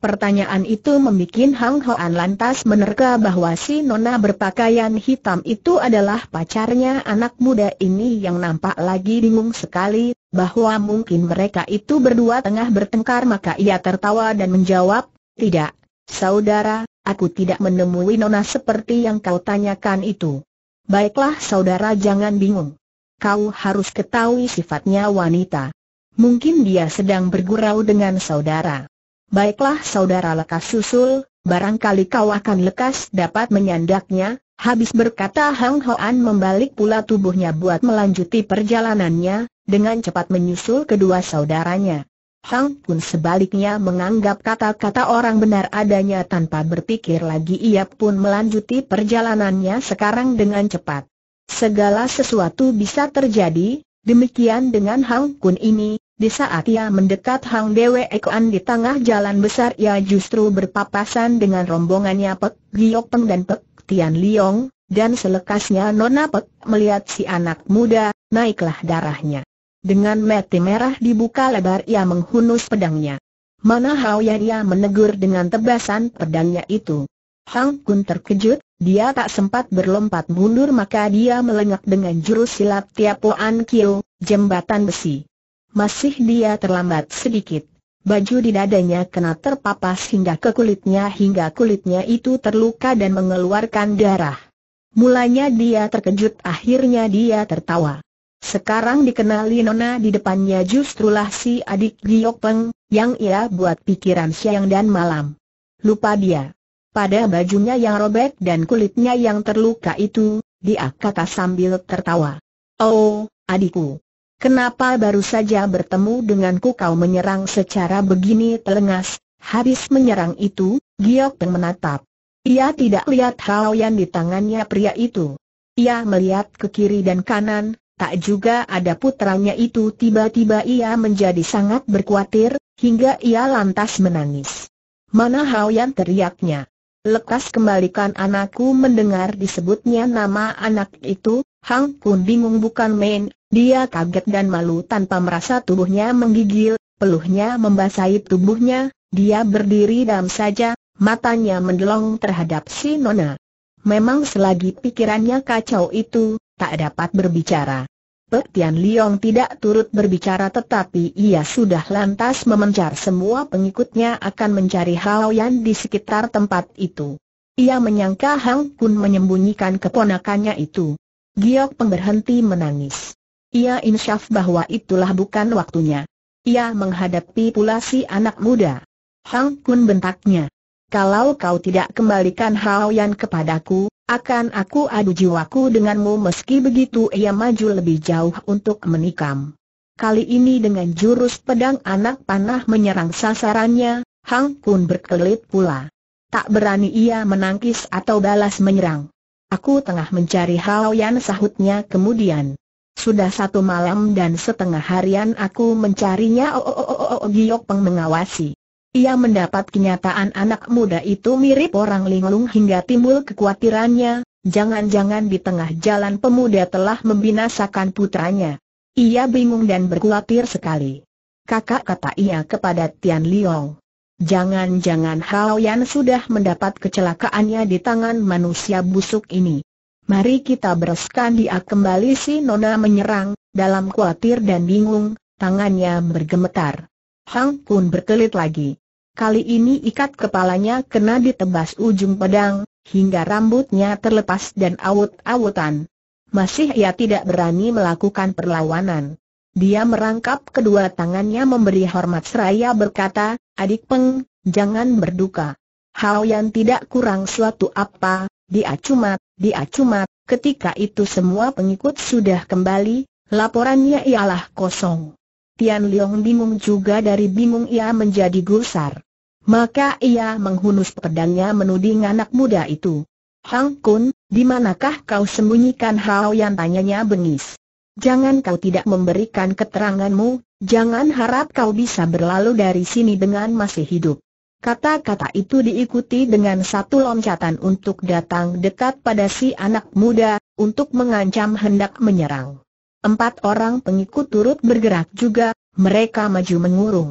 [SPEAKER 1] Pertanyaan itu membuat Hang Hoan lantas menerka bahwa si nona berpakaian hitam itu adalah pacarnya anak muda ini yang nampak lagi bingung sekali, bahwa mungkin mereka itu berdua tengah bertengkar maka ia tertawa dan menjawab, tidak, saudara, Aku tidak menemui Nona seperti yang kau tanyakan itu. Baiklah saudara jangan bingung. Kau harus ketahui sifatnya wanita. Mungkin dia sedang bergurau dengan saudara. Baiklah saudara lekas susul, barangkali kau akan lekas dapat menyandaknya, habis berkata Hang Hoan membalik pula tubuhnya buat melanjuti perjalanannya, dengan cepat menyusul kedua saudaranya. Hang pun sebaliknya menganggap kata-kata orang benar adanya tanpa berpikir lagi ia pun melanjuti perjalanannya sekarang dengan cepat. Segala sesuatu bisa terjadi, demikian dengan Hang Kun ini, di saat ia mendekat Hang Dewe Ekoan di tengah jalan besar ia justru berpapasan dengan rombongannya Pek Giok Peng dan Pek Tian Liong, dan selekasnya Nona Pek melihat si anak muda, naiklah darahnya. Dengan mata merah dibuka lebar ia menghunus pedangnya. Mana Hao Yan ia menegur dengan tebasan pedangnya itu. Hang Kun terkejut, dia tak sempat berlompat mundur maka dia melengak dengan jurus silat Tiapoan Kio, jembatan besi. Masih dia terlambat sedikit. Baju di dadanya kena terpapas hingga ke kulitnya hingga kulitnya itu terluka dan mengeluarkan darah. Mulanya dia terkejut akhirnya dia tertawa. Sekarang dikenali Nona di depannya justrulah si adik Giok Peng, yang ia buat pikiran siang dan malam. Lupa dia. Pada bajunya yang robek dan kulitnya yang terluka itu, dia kata sambil tertawa. Oh, adikku. Kenapa baru saja bertemu denganku kau menyerang secara begini telengas? Habis menyerang itu, Giok Peng menatap. Ia tidak lihat hal yang di tangannya pria itu. Ia melihat ke kiri dan kanan, tak juga ada putranya itu tiba-tiba ia menjadi sangat berkuatir, hingga ia lantas menangis. Mana Hao yang teriaknya. Lekas kembalikan anakku mendengar disebutnya nama anak itu, Hang Kun bingung bukan main, dia kaget dan malu tanpa merasa tubuhnya menggigil, peluhnya membasahi tubuhnya, dia berdiri dalam saja, matanya mendelong terhadap si Nona. Memang selagi pikirannya kacau itu, tak dapat berbicara. Pek Tian Liong tidak turut berbicara tetapi ia sudah lantas memencar semua pengikutnya akan mencari Hao Yan di sekitar tempat itu. Ia menyangka Hang Kun menyembunyikan keponakannya itu. Giok Peng berhenti menangis. Ia insyaf bahwa itulah bukan waktunya. Ia menghadapi pula si anak muda. Hang Kun bentaknya. Kalau kau tidak kembalikan Hao Yan kepadaku, akan aku adu jiwaku denganmu meski begitu ia maju lebih jauh untuk menikam. Kali ini dengan jurus pedang anak panah menyerang sasarannya, Hang Kun berkelit pula. Tak berani ia menangkis atau balas menyerang. Aku tengah mencari Hao Yan sahutnya kemudian. Sudah satu malam dan setengah harian aku mencarinya oh, oh, oh, oh, oh Giok Peng mengawasi. Ia mendapat kenyataan anak muda itu mirip orang linglung hingga timbul kekhawatirannya, jangan-jangan di tengah jalan pemuda telah membinasakan putranya. Ia bingung dan berkhawatir sekali. Kakak kata ia kepada Tian Liong. Jangan-jangan Hao Yan sudah mendapat kecelakaannya di tangan manusia busuk ini. Mari kita bereskan dia kembali si Nona menyerang, dalam khawatir dan bingung, tangannya bergemetar. Hang Kun berkelit lagi. Kali ini ikat kepalanya kena ditebas ujung pedang, hingga rambutnya terlepas dan awut-awutan. Masih ia tidak berani melakukan perlawanan. Dia merangkap kedua tangannya memberi hormat seraya berkata, Adik Peng, jangan berduka. Hal yang tidak kurang suatu apa, dia cuma, dia cuma. ketika itu semua pengikut sudah kembali, laporannya ialah kosong. Tian Leong bingung juga dari bingung ia menjadi gusar. Maka ia menghunus pedangnya menuding anak muda itu. Hang Kun, di manakah kau sembunyikan Hao yang tanyanya bengis. Jangan kau tidak memberikan keteranganmu, jangan harap kau bisa berlalu dari sini dengan masih hidup. Kata-kata itu diikuti dengan satu loncatan untuk datang dekat pada si anak muda, untuk mengancam hendak menyerang. Empat orang pengikut turut bergerak juga, mereka maju mengurung.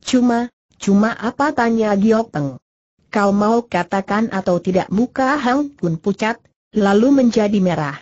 [SPEAKER 1] Cuma, Cuma apa tanya Giok Peng? Kau mau katakan atau tidak muka Hang Kun pucat, lalu menjadi merah.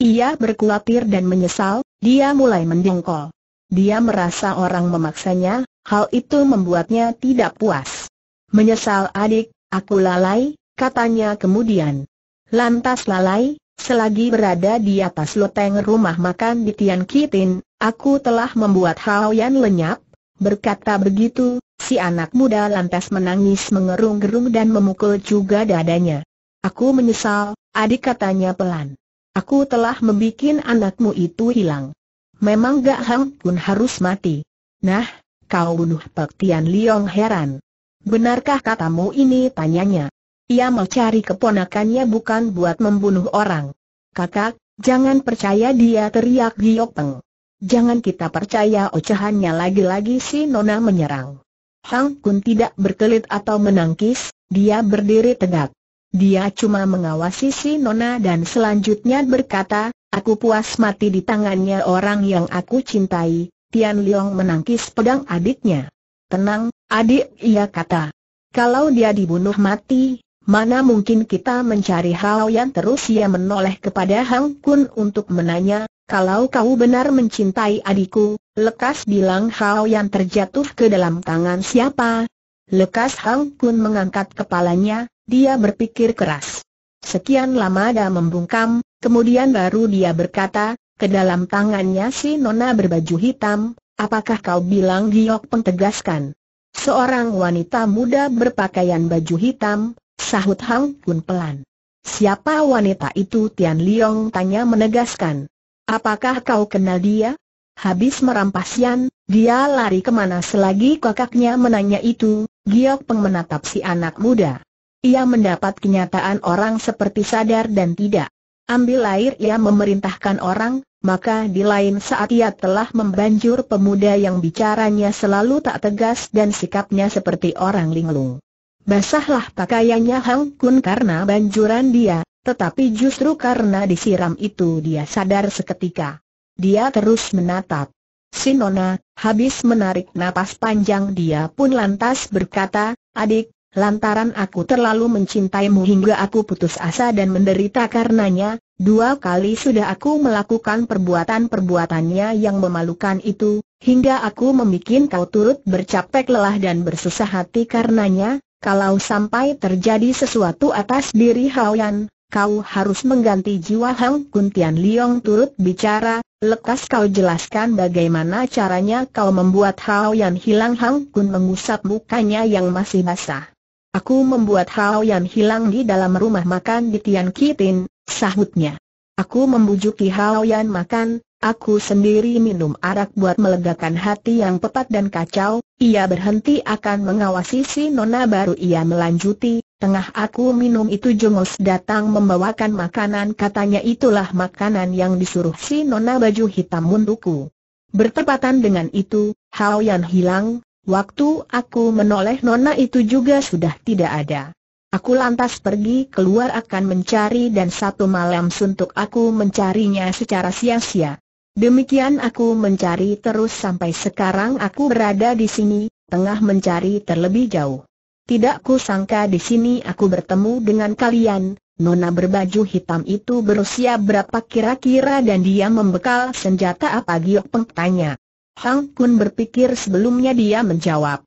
[SPEAKER 1] Ia berkulatir dan menyesal, dia mulai mendengkol. Dia merasa orang memaksanya, hal itu membuatnya tidak puas. Menyesal adik, aku lalai, katanya kemudian. Lantas lalai, selagi berada di atas loteng rumah makan di Tian Kitin, aku telah membuat Hao Yan lenyap, berkata begitu, Si anak muda lantas menangis mengerung-gerung dan memukul juga dadanya. Aku menyesal, adik katanya pelan. Aku telah membuat anakmu itu hilang. Memang gak Hang Kun harus mati. Nah, kau bunuh Pek Tian Liong heran. Benarkah katamu ini tanyanya? Ia mau cari keponakannya bukan buat membunuh orang. Kakak, jangan percaya dia teriak Giyok Peng. Jangan kita percaya ocehannya lagi-lagi si Nona menyerang. Hang Kun tidak berkelit atau menangkis, dia berdiri tegak. Dia cuma mengawasi si Nona dan selanjutnya berkata, aku puas mati di tangannya orang yang aku cintai, Tian Leong menangkis pedang adiknya. Tenang, adik, ia kata. Kalau dia dibunuh mati, mana mungkin kita mencari Hao yang terus ia menoleh kepada Hang Kun untuk menanya, kalau kau benar mencintai adikku, lekas bilang Hao yang terjatuh ke dalam tangan siapa. Lekas Hang Kun mengangkat kepalanya, dia berpikir keras. Sekian lama dia membungkam, kemudian baru dia berkata, ke dalam tangannya si nona berbaju hitam, apakah kau bilang Giok pentegaskan? Seorang wanita muda berpakaian baju hitam, sahut Hang Kun pelan. Siapa wanita itu Tian Liong tanya menegaskan. Apakah kau kenal dia? Habis merampasian, dia lari kemana selagi kakaknya menanya itu, Giok Peng menatap si anak muda. Ia mendapat kenyataan orang seperti sadar dan tidak. Ambil air ia memerintahkan orang, maka di lain saat ia telah membanjur pemuda yang bicaranya selalu tak tegas dan sikapnya seperti orang linglung. Basahlah pakaiannya Hang Kun karena banjuran dia, tetapi justru karena disiram itu dia sadar seketika. Dia terus menatap. Sinona, habis menarik napas panjang dia pun lantas berkata, adik, lantaran aku terlalu mencintaimu hingga aku putus asa dan menderita karenanya, dua kali sudah aku melakukan perbuatan-perbuatannya yang memalukan itu, hingga aku membuat kau turut bercapek lelah dan bersusah hati karenanya, kalau sampai terjadi sesuatu atas diri Haoyan, kau harus mengganti jiwa Hang Kun Tian Liong turut bicara, lekas kau jelaskan bagaimana caranya kau membuat Hao Yan hilang Hang Kun mengusap mukanya yang masih basah. Aku membuat Hao Yan hilang di dalam rumah makan di Tian Kitin, sahutnya. Aku membujuki Hao Yan makan, Aku sendiri minum arak buat melegakan hati yang pepat dan kacau, ia berhenti akan mengawasi si nona baru ia melanjuti, tengah aku minum itu jongos datang membawakan makanan katanya itulah makanan yang disuruh si nona baju hitam untukku. Bertepatan dengan itu, Hao Yan hilang, waktu aku menoleh nona itu juga sudah tidak ada. Aku lantas pergi keluar akan mencari dan satu malam suntuk aku mencarinya secara sia-sia. Demikian aku mencari terus sampai sekarang aku berada di sini, tengah mencari terlebih jauh. Tidak ku sangka di sini aku bertemu dengan kalian, nona berbaju hitam itu berusia berapa kira-kira dan dia membekal senjata apa Giok Peng tanya. Hang Kun berpikir sebelumnya dia menjawab.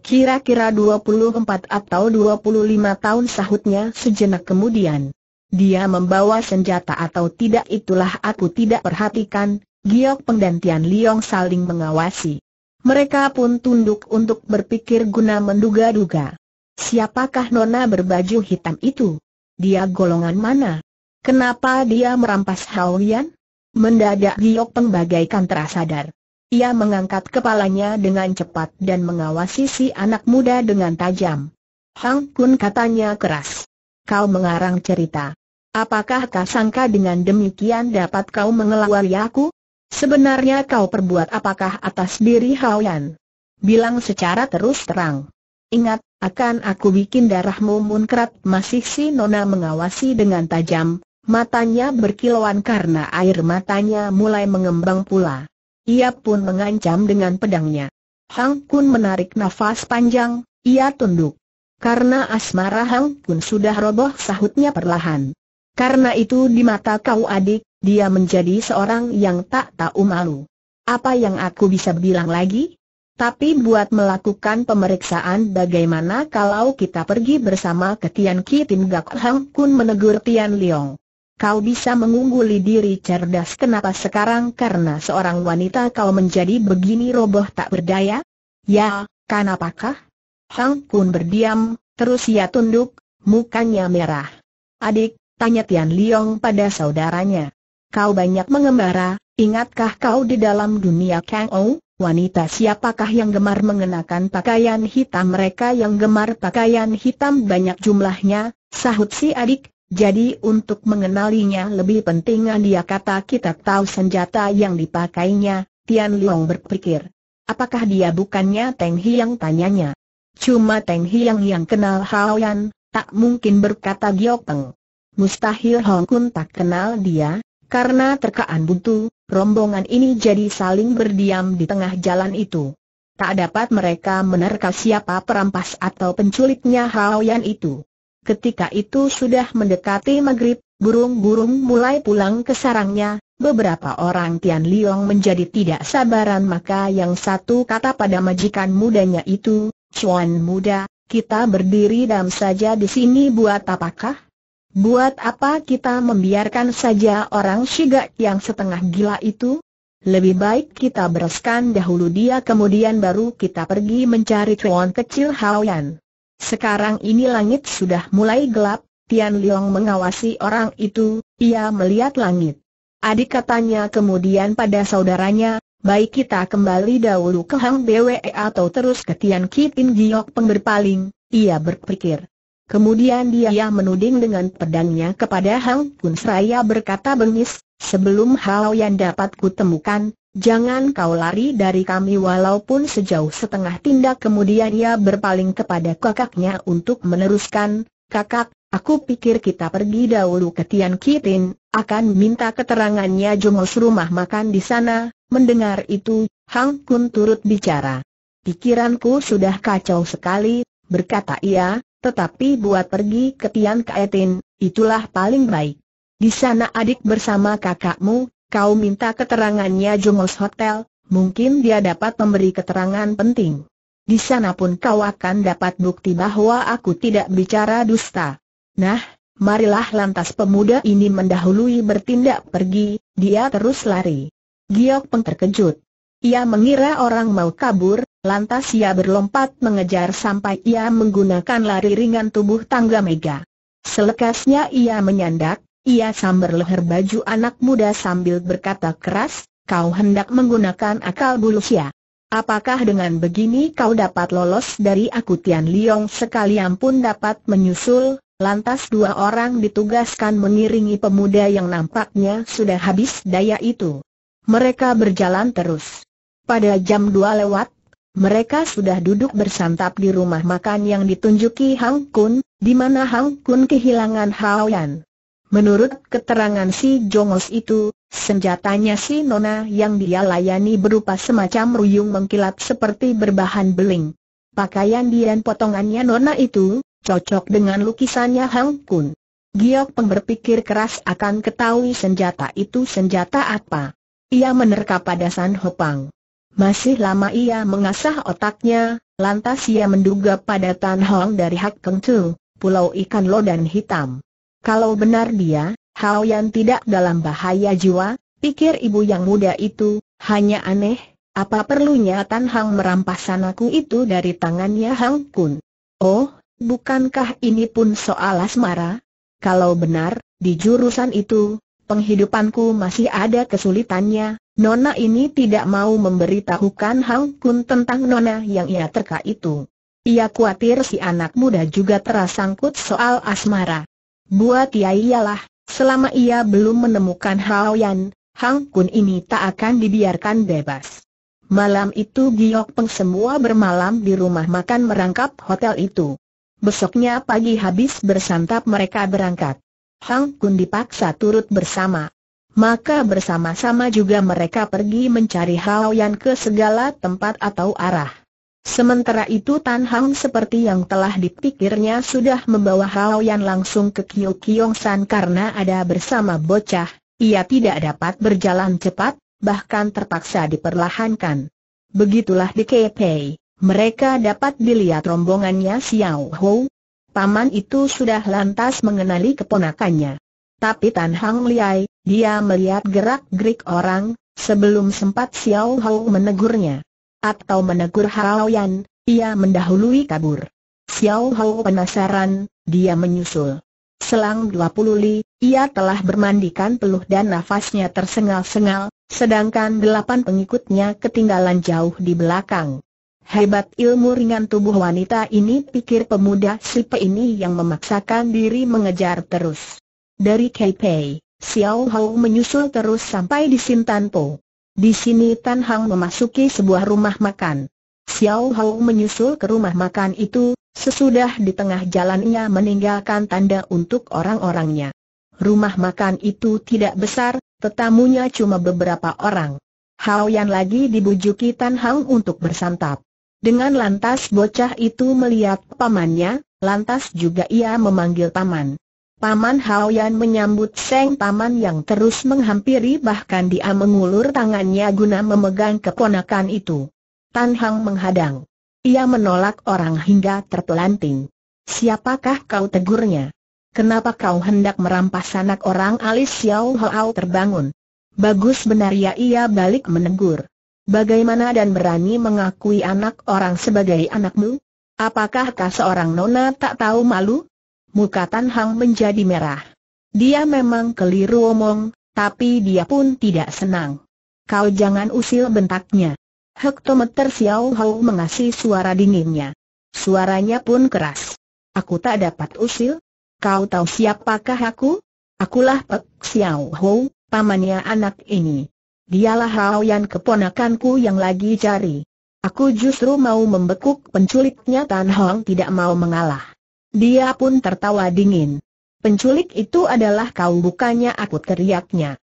[SPEAKER 1] Kira-kira 24 atau 25 tahun sahutnya sejenak kemudian. Dia membawa senjata atau tidak itulah aku tidak perhatikan, Giok Peng dan Liong saling mengawasi. Mereka pun tunduk untuk berpikir guna menduga-duga. Siapakah nona berbaju hitam itu? Dia golongan mana? Kenapa dia merampas Haoyan? Mendadak Giok Peng terasa terasadar. Ia mengangkat kepalanya dengan cepat dan mengawasi si anak muda dengan tajam. Hang Kun katanya keras. Kau mengarang cerita. Apakah kau sangka dengan demikian dapat kau mengelawari aku? Sebenarnya kau perbuat apakah atas diri Hao Bilang secara terus terang. Ingat, akan aku bikin darahmu munkrat masih si Nona mengawasi dengan tajam, matanya berkilauan karena air matanya mulai mengembang pula. Ia pun mengancam dengan pedangnya. Hang Kun menarik nafas panjang, ia tunduk. Karena asmara Hang Kun sudah roboh sahutnya perlahan. Karena itu di mata kau adik, dia menjadi seorang yang tak tahu malu. Apa yang aku bisa bilang lagi? Tapi buat melakukan pemeriksaan bagaimana kalau kita pergi bersama ke Tian Ki Tim Gak Hang Kun menegur Tian Leong. Kau bisa mengungguli diri cerdas kenapa sekarang karena seorang wanita kau menjadi begini roboh tak berdaya? Ya, kenapakah? Hang Kun berdiam, terus ia tunduk, mukanya merah. Adik, tanya Tian Leong pada saudaranya kau banyak mengembara, ingatkah kau di dalam dunia Kang Ou? Wanita siapakah yang gemar mengenakan pakaian hitam mereka yang gemar pakaian hitam banyak jumlahnya, sahut si adik, jadi untuk mengenalinya lebih penting dia kata kita tahu senjata yang dipakainya, Tian Long berpikir. Apakah dia bukannya Teng Hiang tanyanya? Cuma Teng Hiang yang kenal Hao tak mungkin berkata Giok Peng. Mustahil Hong Kun tak kenal dia, karena terkaan buntu, rombongan ini jadi saling berdiam di tengah jalan itu. Tak dapat mereka menerka siapa perampas atau penculiknya Haoyan itu. Ketika itu sudah mendekati maghrib, burung-burung mulai pulang ke sarangnya, Beberapa orang Tian Liong menjadi tidak sabaran maka yang satu kata pada majikan mudanya itu, Cuan muda, kita berdiri dam saja di sini buat apakah? Buat apa kita membiarkan saja orang Shiga yang setengah gila itu? Lebih baik kita bereskan dahulu dia kemudian baru kita pergi mencari cuan kecil Haoyan. Sekarang ini langit sudah mulai gelap, Tian Liang mengawasi orang itu, ia melihat langit. Adik katanya kemudian pada saudaranya, baik kita kembali dahulu ke Hang Bwe atau terus ke Tian Kitin Giok Pengberpaling. ia berpikir. Kemudian dia menuding dengan pedangnya kepada Hang Kun Seraya berkata bengis, sebelum hal yang dapat kutemukan, jangan kau lari dari kami walaupun sejauh setengah tindak kemudian ia berpaling kepada kakaknya untuk meneruskan, kakak, aku pikir kita pergi dahulu ke Tian Kitin, akan minta keterangannya jengos rumah makan di sana, mendengar itu, Hang Kun turut bicara. Pikiranku sudah kacau sekali, berkata ia, tetapi buat pergi ke Tian Kaetin, itulah paling baik. Di sana adik bersama kakakmu, kau minta keterangannya Jungos Hotel, mungkin dia dapat memberi keterangan penting. Di sana pun kau akan dapat bukti bahwa aku tidak bicara dusta. Nah, marilah lantas pemuda ini mendahului bertindak pergi, dia terus lari. Giok Peng terkejut. Ia mengira orang mau kabur, Lantas ia berlompat mengejar sampai ia menggunakan lari ringan tubuh tangga mega. Selekasnya ia menyandak, ia sambar leher baju anak muda sambil berkata keras, kau hendak menggunakan akal ya? Apakah dengan begini kau dapat lolos dari aku Tian Liong sekalian pun dapat menyusul? Lantas dua orang ditugaskan mengiringi pemuda yang nampaknya sudah habis daya itu. Mereka berjalan terus. Pada jam 2 lewat, mereka sudah duduk bersantap di rumah makan yang ditunjuki Hang Kun, di mana Hang Kun kehilangan Yan. Menurut keterangan si Jongos itu, senjatanya si Nona yang dia layani berupa semacam ruyung mengkilat seperti berbahan beling. Pakaian dan potongannya Nona itu, cocok dengan lukisannya Hang Kun. Giok Peng berpikir keras akan ketahui senjata itu senjata apa. Ia menerka pada San Hopang. Masih lama ia mengasah otaknya, lantas ia menduga pada Tan Hong dari Hak Keng Tu, Pulau Ikan Lodan Hitam. Kalau benar dia, Hao Yan tidak dalam bahaya jiwa, pikir ibu yang muda itu, hanya aneh, apa perlunya Tan Hong merampas anakku itu dari tangannya Hang Kun? Oh, bukankah ini pun soal asmara? Kalau benar, di jurusan itu, penghidupanku masih ada kesulitannya, Nona ini tidak mau memberitahukan Hang Kun tentang Nona yang ia terka itu. Ia khawatir si anak muda juga terasangkut soal asmara. Buat ia ialah, selama ia belum menemukan Hao Yan, Hang Kun ini tak akan dibiarkan bebas. Malam itu Giok Peng semua bermalam di rumah makan merangkap hotel itu. Besoknya pagi habis bersantap mereka berangkat. Hang Kun dipaksa turut bersama. Maka bersama-sama juga mereka pergi mencari Yan ke segala tempat atau arah. Sementara itu Tan Hang seperti yang telah dipikirnya sudah membawa Yan langsung ke Kyu Kiong San karena ada bersama bocah, ia tidak dapat berjalan cepat, bahkan terpaksa diperlahankan. Begitulah di Kepei, mereka dapat dilihat rombongannya Xiao Hou. Paman itu sudah lantas mengenali keponakannya. Tapi Tan Hang Liai, dia melihat gerak-gerik orang, sebelum sempat Xiao Hou menegurnya. Atau menegur Hao Yan, ia mendahului kabur. Xiao Hou penasaran, dia menyusul. Selang dua puluh li, ia telah bermandikan peluh dan nafasnya tersengal-sengal, sedangkan delapan pengikutnya ketinggalan jauh di belakang. Hebat ilmu ringan tubuh wanita ini pikir pemuda Sipe ini yang memaksakan diri mengejar terus. Dari Kaipei, Xiao Hao menyusul terus sampai di Sintanpo. Di sini Tan Hang memasuki sebuah rumah makan. Xiao Hao menyusul ke rumah makan itu, sesudah di tengah jalannya meninggalkan tanda untuk orang-orangnya. Rumah makan itu tidak besar, tetamunya cuma beberapa orang. Hao Yan lagi dibujuki Tan Hang untuk bersantap. Dengan lantas bocah itu melihat pamannya, lantas juga ia memanggil paman. Paman Haoyan menyambut Seng Paman yang terus menghampiri bahkan dia mengulur tangannya guna memegang keponakan itu. Tan Hang menghadang. Ia menolak orang hingga terpelanting. Siapakah kau tegurnya? Kenapa kau hendak merampas anak orang alis Xiao Hao terbangun? Bagus benar ya ia balik menegur. Bagaimana dan berani mengakui anak orang sebagai anakmu? Apakah kau seorang nona tak tahu malu? muka Tan Hang menjadi merah. Dia memang keliru omong, tapi dia pun tidak senang. Kau jangan usil bentaknya. Hektometer Xiao Hou mengasih suara dinginnya. Suaranya pun keras. Aku tak dapat usil. Kau tahu siapakah aku? Akulah Pek Xiao Hou, pamannya anak ini. Dialah Hao Yan keponakanku yang lagi cari. Aku justru mau membekuk penculiknya Tan Hong tidak mau mengalah. Dia pun tertawa dingin. Penculik itu adalah kau bukannya aku teriaknya.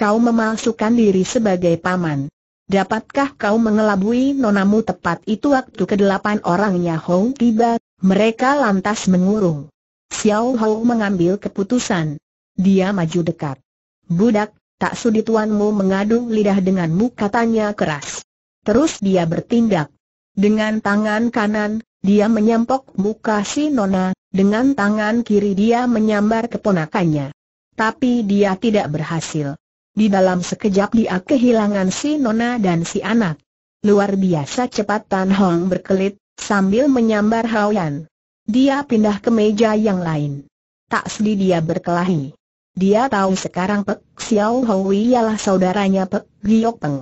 [SPEAKER 1] Kau memalsukan diri sebagai paman. Dapatkah kau mengelabui nonamu tepat itu waktu kedelapan orangnya Hou tiba, mereka lantas mengurung. Xiao Hou mengambil keputusan. Dia maju dekat. Budak, tak sudi tuanmu mengadu lidah denganmu katanya keras. Terus dia bertindak. Dengan tangan kanan, dia menyampok muka si Nona, dengan tangan kiri dia menyambar keponakannya. Tapi dia tidak berhasil. Di dalam sekejap dia kehilangan si Nona dan si anak. Luar biasa cepat Tan Hong berkelit, sambil menyambar Hao Dia pindah ke meja yang lain. Tak sedih dia berkelahi. Dia tahu sekarang Pek Xiao Hui ialah saudaranya Pek Giok Peng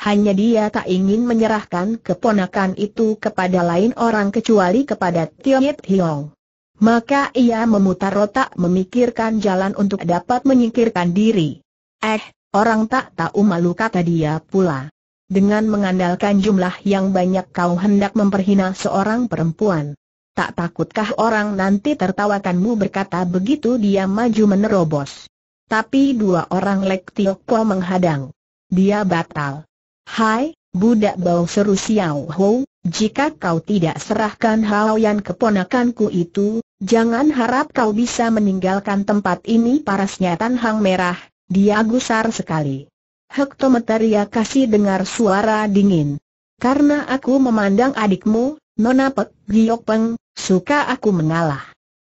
[SPEAKER 1] hanya dia tak ingin menyerahkan keponakan itu kepada lain orang kecuali kepada Tio Yip Hiong. Maka ia memutar otak memikirkan jalan untuk dapat menyingkirkan diri. Eh, orang tak tahu malu kata dia pula. Dengan mengandalkan jumlah yang banyak kau hendak memperhina seorang perempuan. Tak takutkah orang nanti tertawakanmu berkata begitu dia maju menerobos. Tapi dua orang Lek Tiok menghadang. Dia batal. Hai, budak bau seru Xiao Ho, jika kau tidak serahkan Hao Yan keponakanku itu, jangan harap kau bisa meninggalkan tempat ini parasnya Tan Hang Merah, dia gusar sekali. Hektometeria kasih dengar suara dingin. Karena aku memandang adikmu, Nona Pek Giok Peng, suka aku mengalah.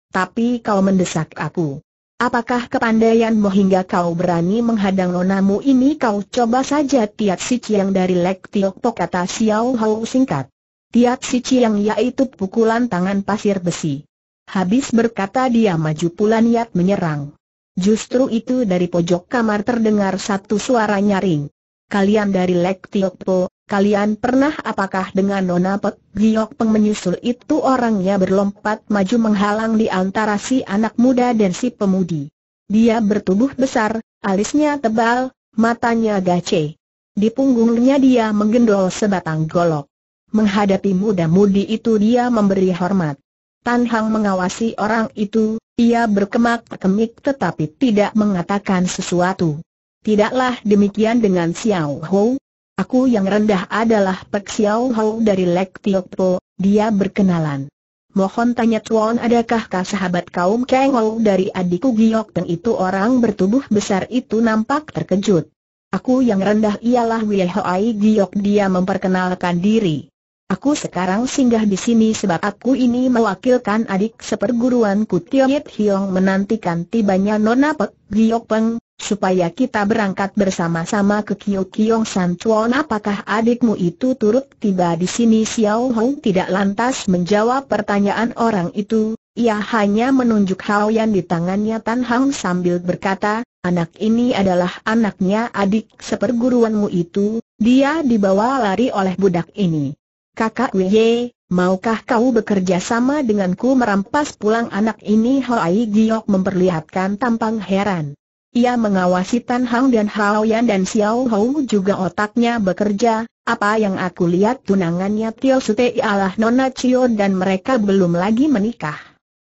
[SPEAKER 1] Tapi kau mendesak aku. Apakah kepandaianmu hingga kau berani menghadang nonamu ini kau coba saja tiap Si Chiang dari Lek Tiok Pok kata Xiao Hou singkat. Tiap Si Chiang yaitu pukulan tangan pasir besi. Habis berkata dia maju pula niat menyerang. Justru itu dari pojok kamar terdengar satu suara nyaring. Kalian dari Lek Tiok Po, Kalian pernah apakah dengan Nona Pek Giok Peng menyusul itu orangnya berlompat maju menghalang di antara si anak muda dan si pemudi. Dia bertubuh besar, alisnya tebal, matanya gace. Di punggungnya dia menggendol sebatang golok. Menghadapi muda-mudi itu dia memberi hormat. Tan Hang mengawasi orang itu, ia berkemak-kemik tetapi tidak mengatakan sesuatu. Tidaklah demikian dengan Xiao Hou, Aku yang rendah adalah Pek Xiao Hou dari Lek Tiok Po, dia berkenalan. Mohon tanya Tuan adakah kah sahabat kaum Kang Hou dari adikku Giok Teng itu orang bertubuh besar itu nampak terkejut. Aku yang rendah ialah Wei Hoai Giok dia memperkenalkan diri. Aku sekarang singgah di sini sebab aku ini mewakilkan adik seperguruan seperguruanku Tioyet Hiong menantikan tibanya Nona Pek Giyok Peng, supaya kita berangkat bersama-sama ke Kiyo Kiyong San Chuan. Apakah adikmu itu turut tiba di sini? Xiao Hong tidak lantas menjawab pertanyaan orang itu, ia hanya menunjuk Haoyan di tangannya Tan Hang sambil berkata, Anak ini adalah anaknya adik seperguruanmu itu, dia dibawa lari oleh budak ini. Kakak Wiye, maukah kau bekerja sama denganku merampas pulang anak ini Hoai Giok memperlihatkan tampang heran. Ia mengawasi Tan Hang dan Hao Yan dan Xiao Hou juga otaknya bekerja, apa yang aku lihat tunangannya Tio Sute ialah Nona Cio dan mereka belum lagi menikah.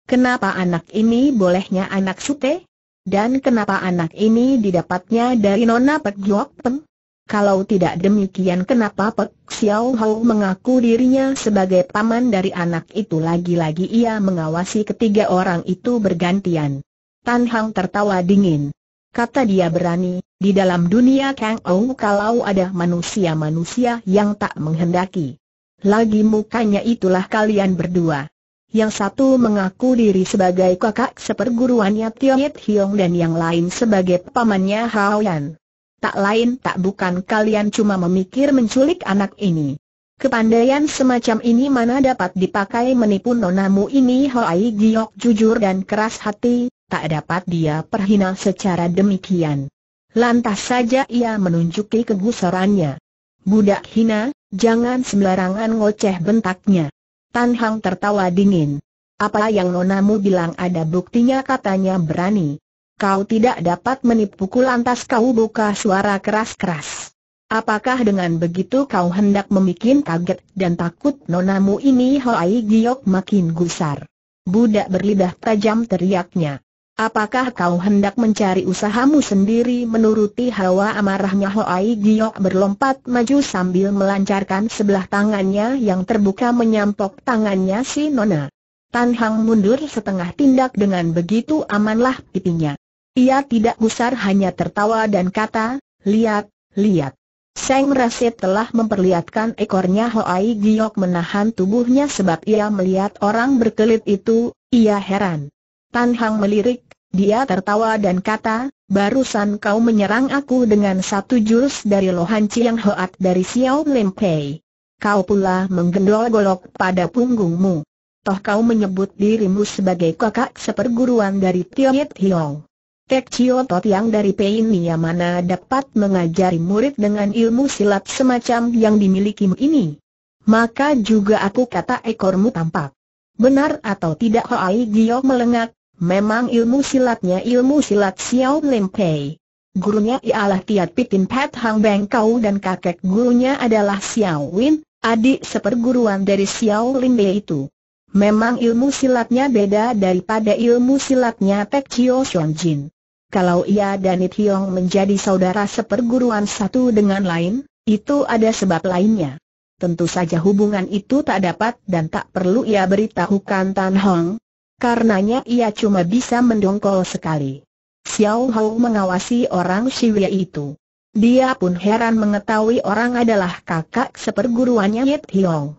[SPEAKER 1] Kenapa anak ini bolehnya anak Sute? Dan kenapa anak ini didapatnya dari Nona Pek Giok Peng? Kalau tidak demikian kenapa Pek Xiao Hou mengaku dirinya sebagai paman dari anak itu lagi-lagi ia mengawasi ketiga orang itu bergantian. Tan Hang tertawa dingin. Kata dia berani, di dalam dunia Kang Ou kalau ada manusia-manusia yang tak menghendaki. Lagi mukanya itulah kalian berdua. Yang satu mengaku diri sebagai kakak seperguruannya Tiong Yit Hiong dan yang lain sebagai pamannya Hao Yan tak lain tak bukan kalian cuma memikir menculik anak ini. Kepandaian semacam ini mana dapat dipakai menipu nonamu ini Hoai Giok jujur dan keras hati, tak dapat dia perhina secara demikian. Lantas saja ia menunjuki kegusarannya. Budak hina, jangan sembarangan ngoceh bentaknya. Tan Hang tertawa dingin. Apa yang nonamu bilang ada buktinya katanya berani. Kau tidak dapat menipuku lantas kau buka suara keras-keras. Apakah dengan begitu kau hendak membuat kaget dan takut nonamu ini Hoai Giok makin gusar? Budak berlidah tajam teriaknya. Apakah kau hendak mencari usahamu sendiri menuruti hawa amarahnya Hoai Giok berlompat maju sambil melancarkan sebelah tangannya yang terbuka menyampok tangannya si Nona. Tan Hang mundur setengah tindak dengan begitu amanlah pipinya. Ia tidak gusar hanya tertawa dan kata, lihat, lihat. Seng Rasid telah memperlihatkan ekornya Hoai Giok menahan tubuhnya sebab ia melihat orang berkelit itu, ia heran. Tan Hang melirik, dia tertawa dan kata, barusan kau menyerang aku dengan satu jurus dari Lohan Chiang Hoat dari Xiao Lim Pei. Kau pula menggendol golok pada punggungmu. Toh kau menyebut dirimu sebagai kakak seperguruan dari Yit Hiong. Tekcio Tot yang dari Peinia mana dapat mengajari murid dengan ilmu silat semacam yang dimilikimu ini. Maka juga aku kata ekormu tampak. Benar atau tidak Hoai Gio melengak, memang ilmu silatnya ilmu silat Xiao Lim Pei. Gurunya ialah Tiat Pitin Pat Hang Beng Kau dan kakek gurunya adalah Xiao Win, adik seperguruan dari Xiao Lim Pei itu. Memang ilmu silatnya beda daripada ilmu silatnya Tek Chio Jin kalau ia dan Nithiong menjadi saudara seperguruan satu dengan lain, itu ada sebab lainnya. Tentu saja hubungan itu tak dapat dan tak perlu ia beritahukan Tan Hong. Karenanya ia cuma bisa mendongkol sekali. Xiao Hou mengawasi orang Shiwei itu. Dia pun heran mengetahui orang adalah kakak seperguruannya Yit Hiong.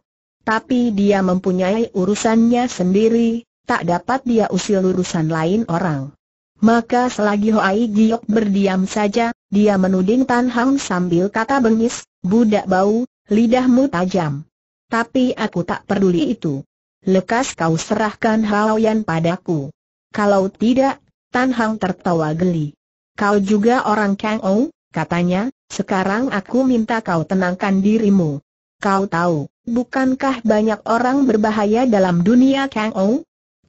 [SPEAKER 1] Tapi dia mempunyai urusannya sendiri, tak dapat dia usil urusan lain orang. Maka selagi Hoai Giok berdiam saja, dia menuding Tan Hang sambil kata bengis, budak bau, lidahmu tajam. Tapi aku tak peduli itu. Lekas kau serahkan Haoyan padaku. Kalau tidak, Tan Hang tertawa geli. Kau juga orang Kang Ou, katanya, sekarang aku minta kau tenangkan dirimu. Kau tahu, bukankah banyak orang berbahaya dalam dunia Kang Ou?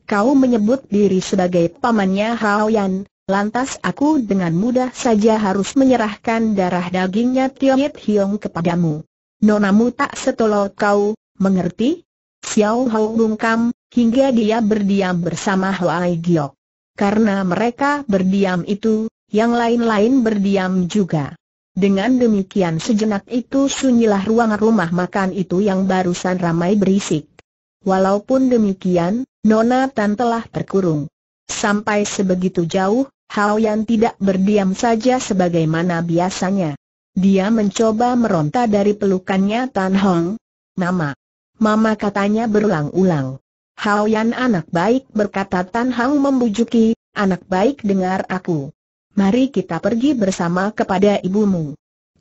[SPEAKER 1] kau menyebut diri sebagai pamannya Hao Yan, lantas aku dengan mudah saja harus menyerahkan darah dagingnya Yit Hiong kepadamu. Nonamu tak setolol kau, mengerti? Xiao Hao bungkam, hingga dia berdiam bersama Huai Giok. Karena mereka berdiam itu, yang lain-lain berdiam juga. Dengan demikian sejenak itu sunyilah ruang rumah makan itu yang barusan ramai berisik. Walaupun demikian, Nona Tan telah terkurung. Sampai sebegitu jauh, Hao Yan tidak berdiam saja sebagaimana biasanya. Dia mencoba meronta dari pelukannya Tan Hong. Nama. Mama katanya berulang-ulang. Hao Yan anak baik berkata Tan Hong membujuki, anak baik dengar aku. Mari kita pergi bersama kepada ibumu.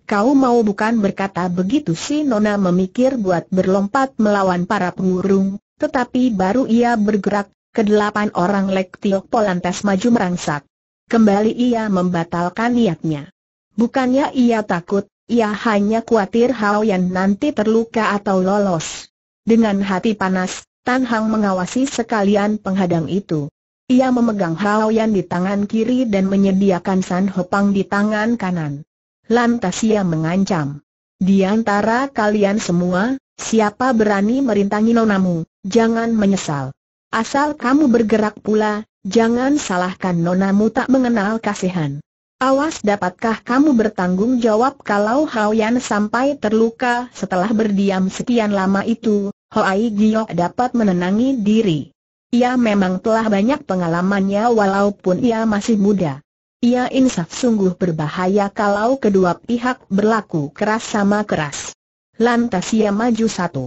[SPEAKER 1] Kau mau bukan berkata begitu si Nona memikir buat berlompat melawan para pengurung, tetapi baru ia bergerak, kedelapan orang Lek Tiok Polantes maju merangsak. Kembali ia membatalkan niatnya. Bukannya ia takut, ia hanya khawatir Hao Yan nanti terluka atau lolos. Dengan hati panas, Tan Hang mengawasi sekalian penghadang itu. Ia memegang Hao Yan di tangan kiri dan menyediakan San Hopang di tangan kanan. Lantas ia mengancam. Di antara kalian semua, siapa berani merintangi nonamu, jangan menyesal. Asal kamu bergerak pula, jangan salahkan nonamu tak mengenal kasihan. Awas dapatkah kamu bertanggung jawab kalau Hao Yan sampai terluka setelah berdiam sekian lama itu, Hoai Giok dapat menenangi diri. Ia memang telah banyak pengalamannya walaupun ia masih muda. Ia insaf sungguh berbahaya kalau kedua pihak berlaku keras sama keras. Lantas ia maju satu.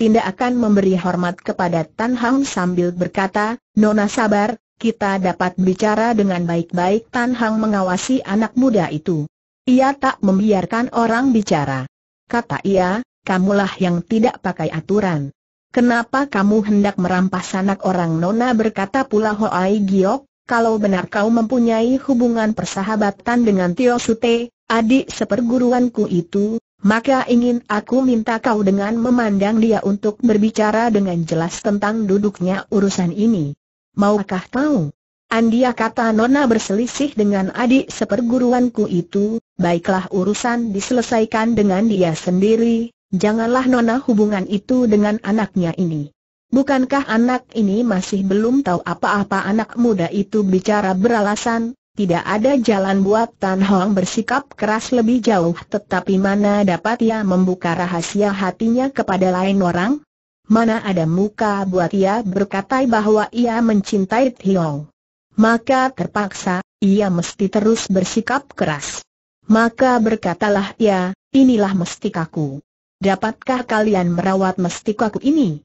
[SPEAKER 1] Tidak akan memberi hormat kepada Tan Hang sambil berkata, Nona sabar, kita dapat bicara dengan baik-baik Tan Hang mengawasi anak muda itu. Ia tak membiarkan orang bicara. Kata ia, kamulah yang tidak pakai aturan. Kenapa kamu hendak merampas anak orang Nona berkata pula Hoai Giok, kalau benar kau mempunyai hubungan persahabatan dengan Tio Sute, adik seperguruanku itu, maka ingin aku minta kau dengan memandang dia untuk berbicara dengan jelas tentang duduknya urusan ini. Maukah kau? Andia kata Nona berselisih dengan adik seperguruanku itu, baiklah urusan diselesaikan dengan dia sendiri, janganlah Nona hubungan itu dengan anaknya ini. Bukankah anak ini masih belum tahu apa-apa anak muda itu bicara beralasan? Tidak ada jalan buat Tan Hong bersikap keras lebih jauh tetapi mana dapat ia membuka rahasia hatinya kepada lain orang? Mana ada muka buat ia berkata bahwa ia mencintai Tiong. Maka terpaksa, ia mesti terus bersikap keras. Maka berkatalah ia, ya, inilah mestikaku. Dapatkah kalian merawat mestikaku ini?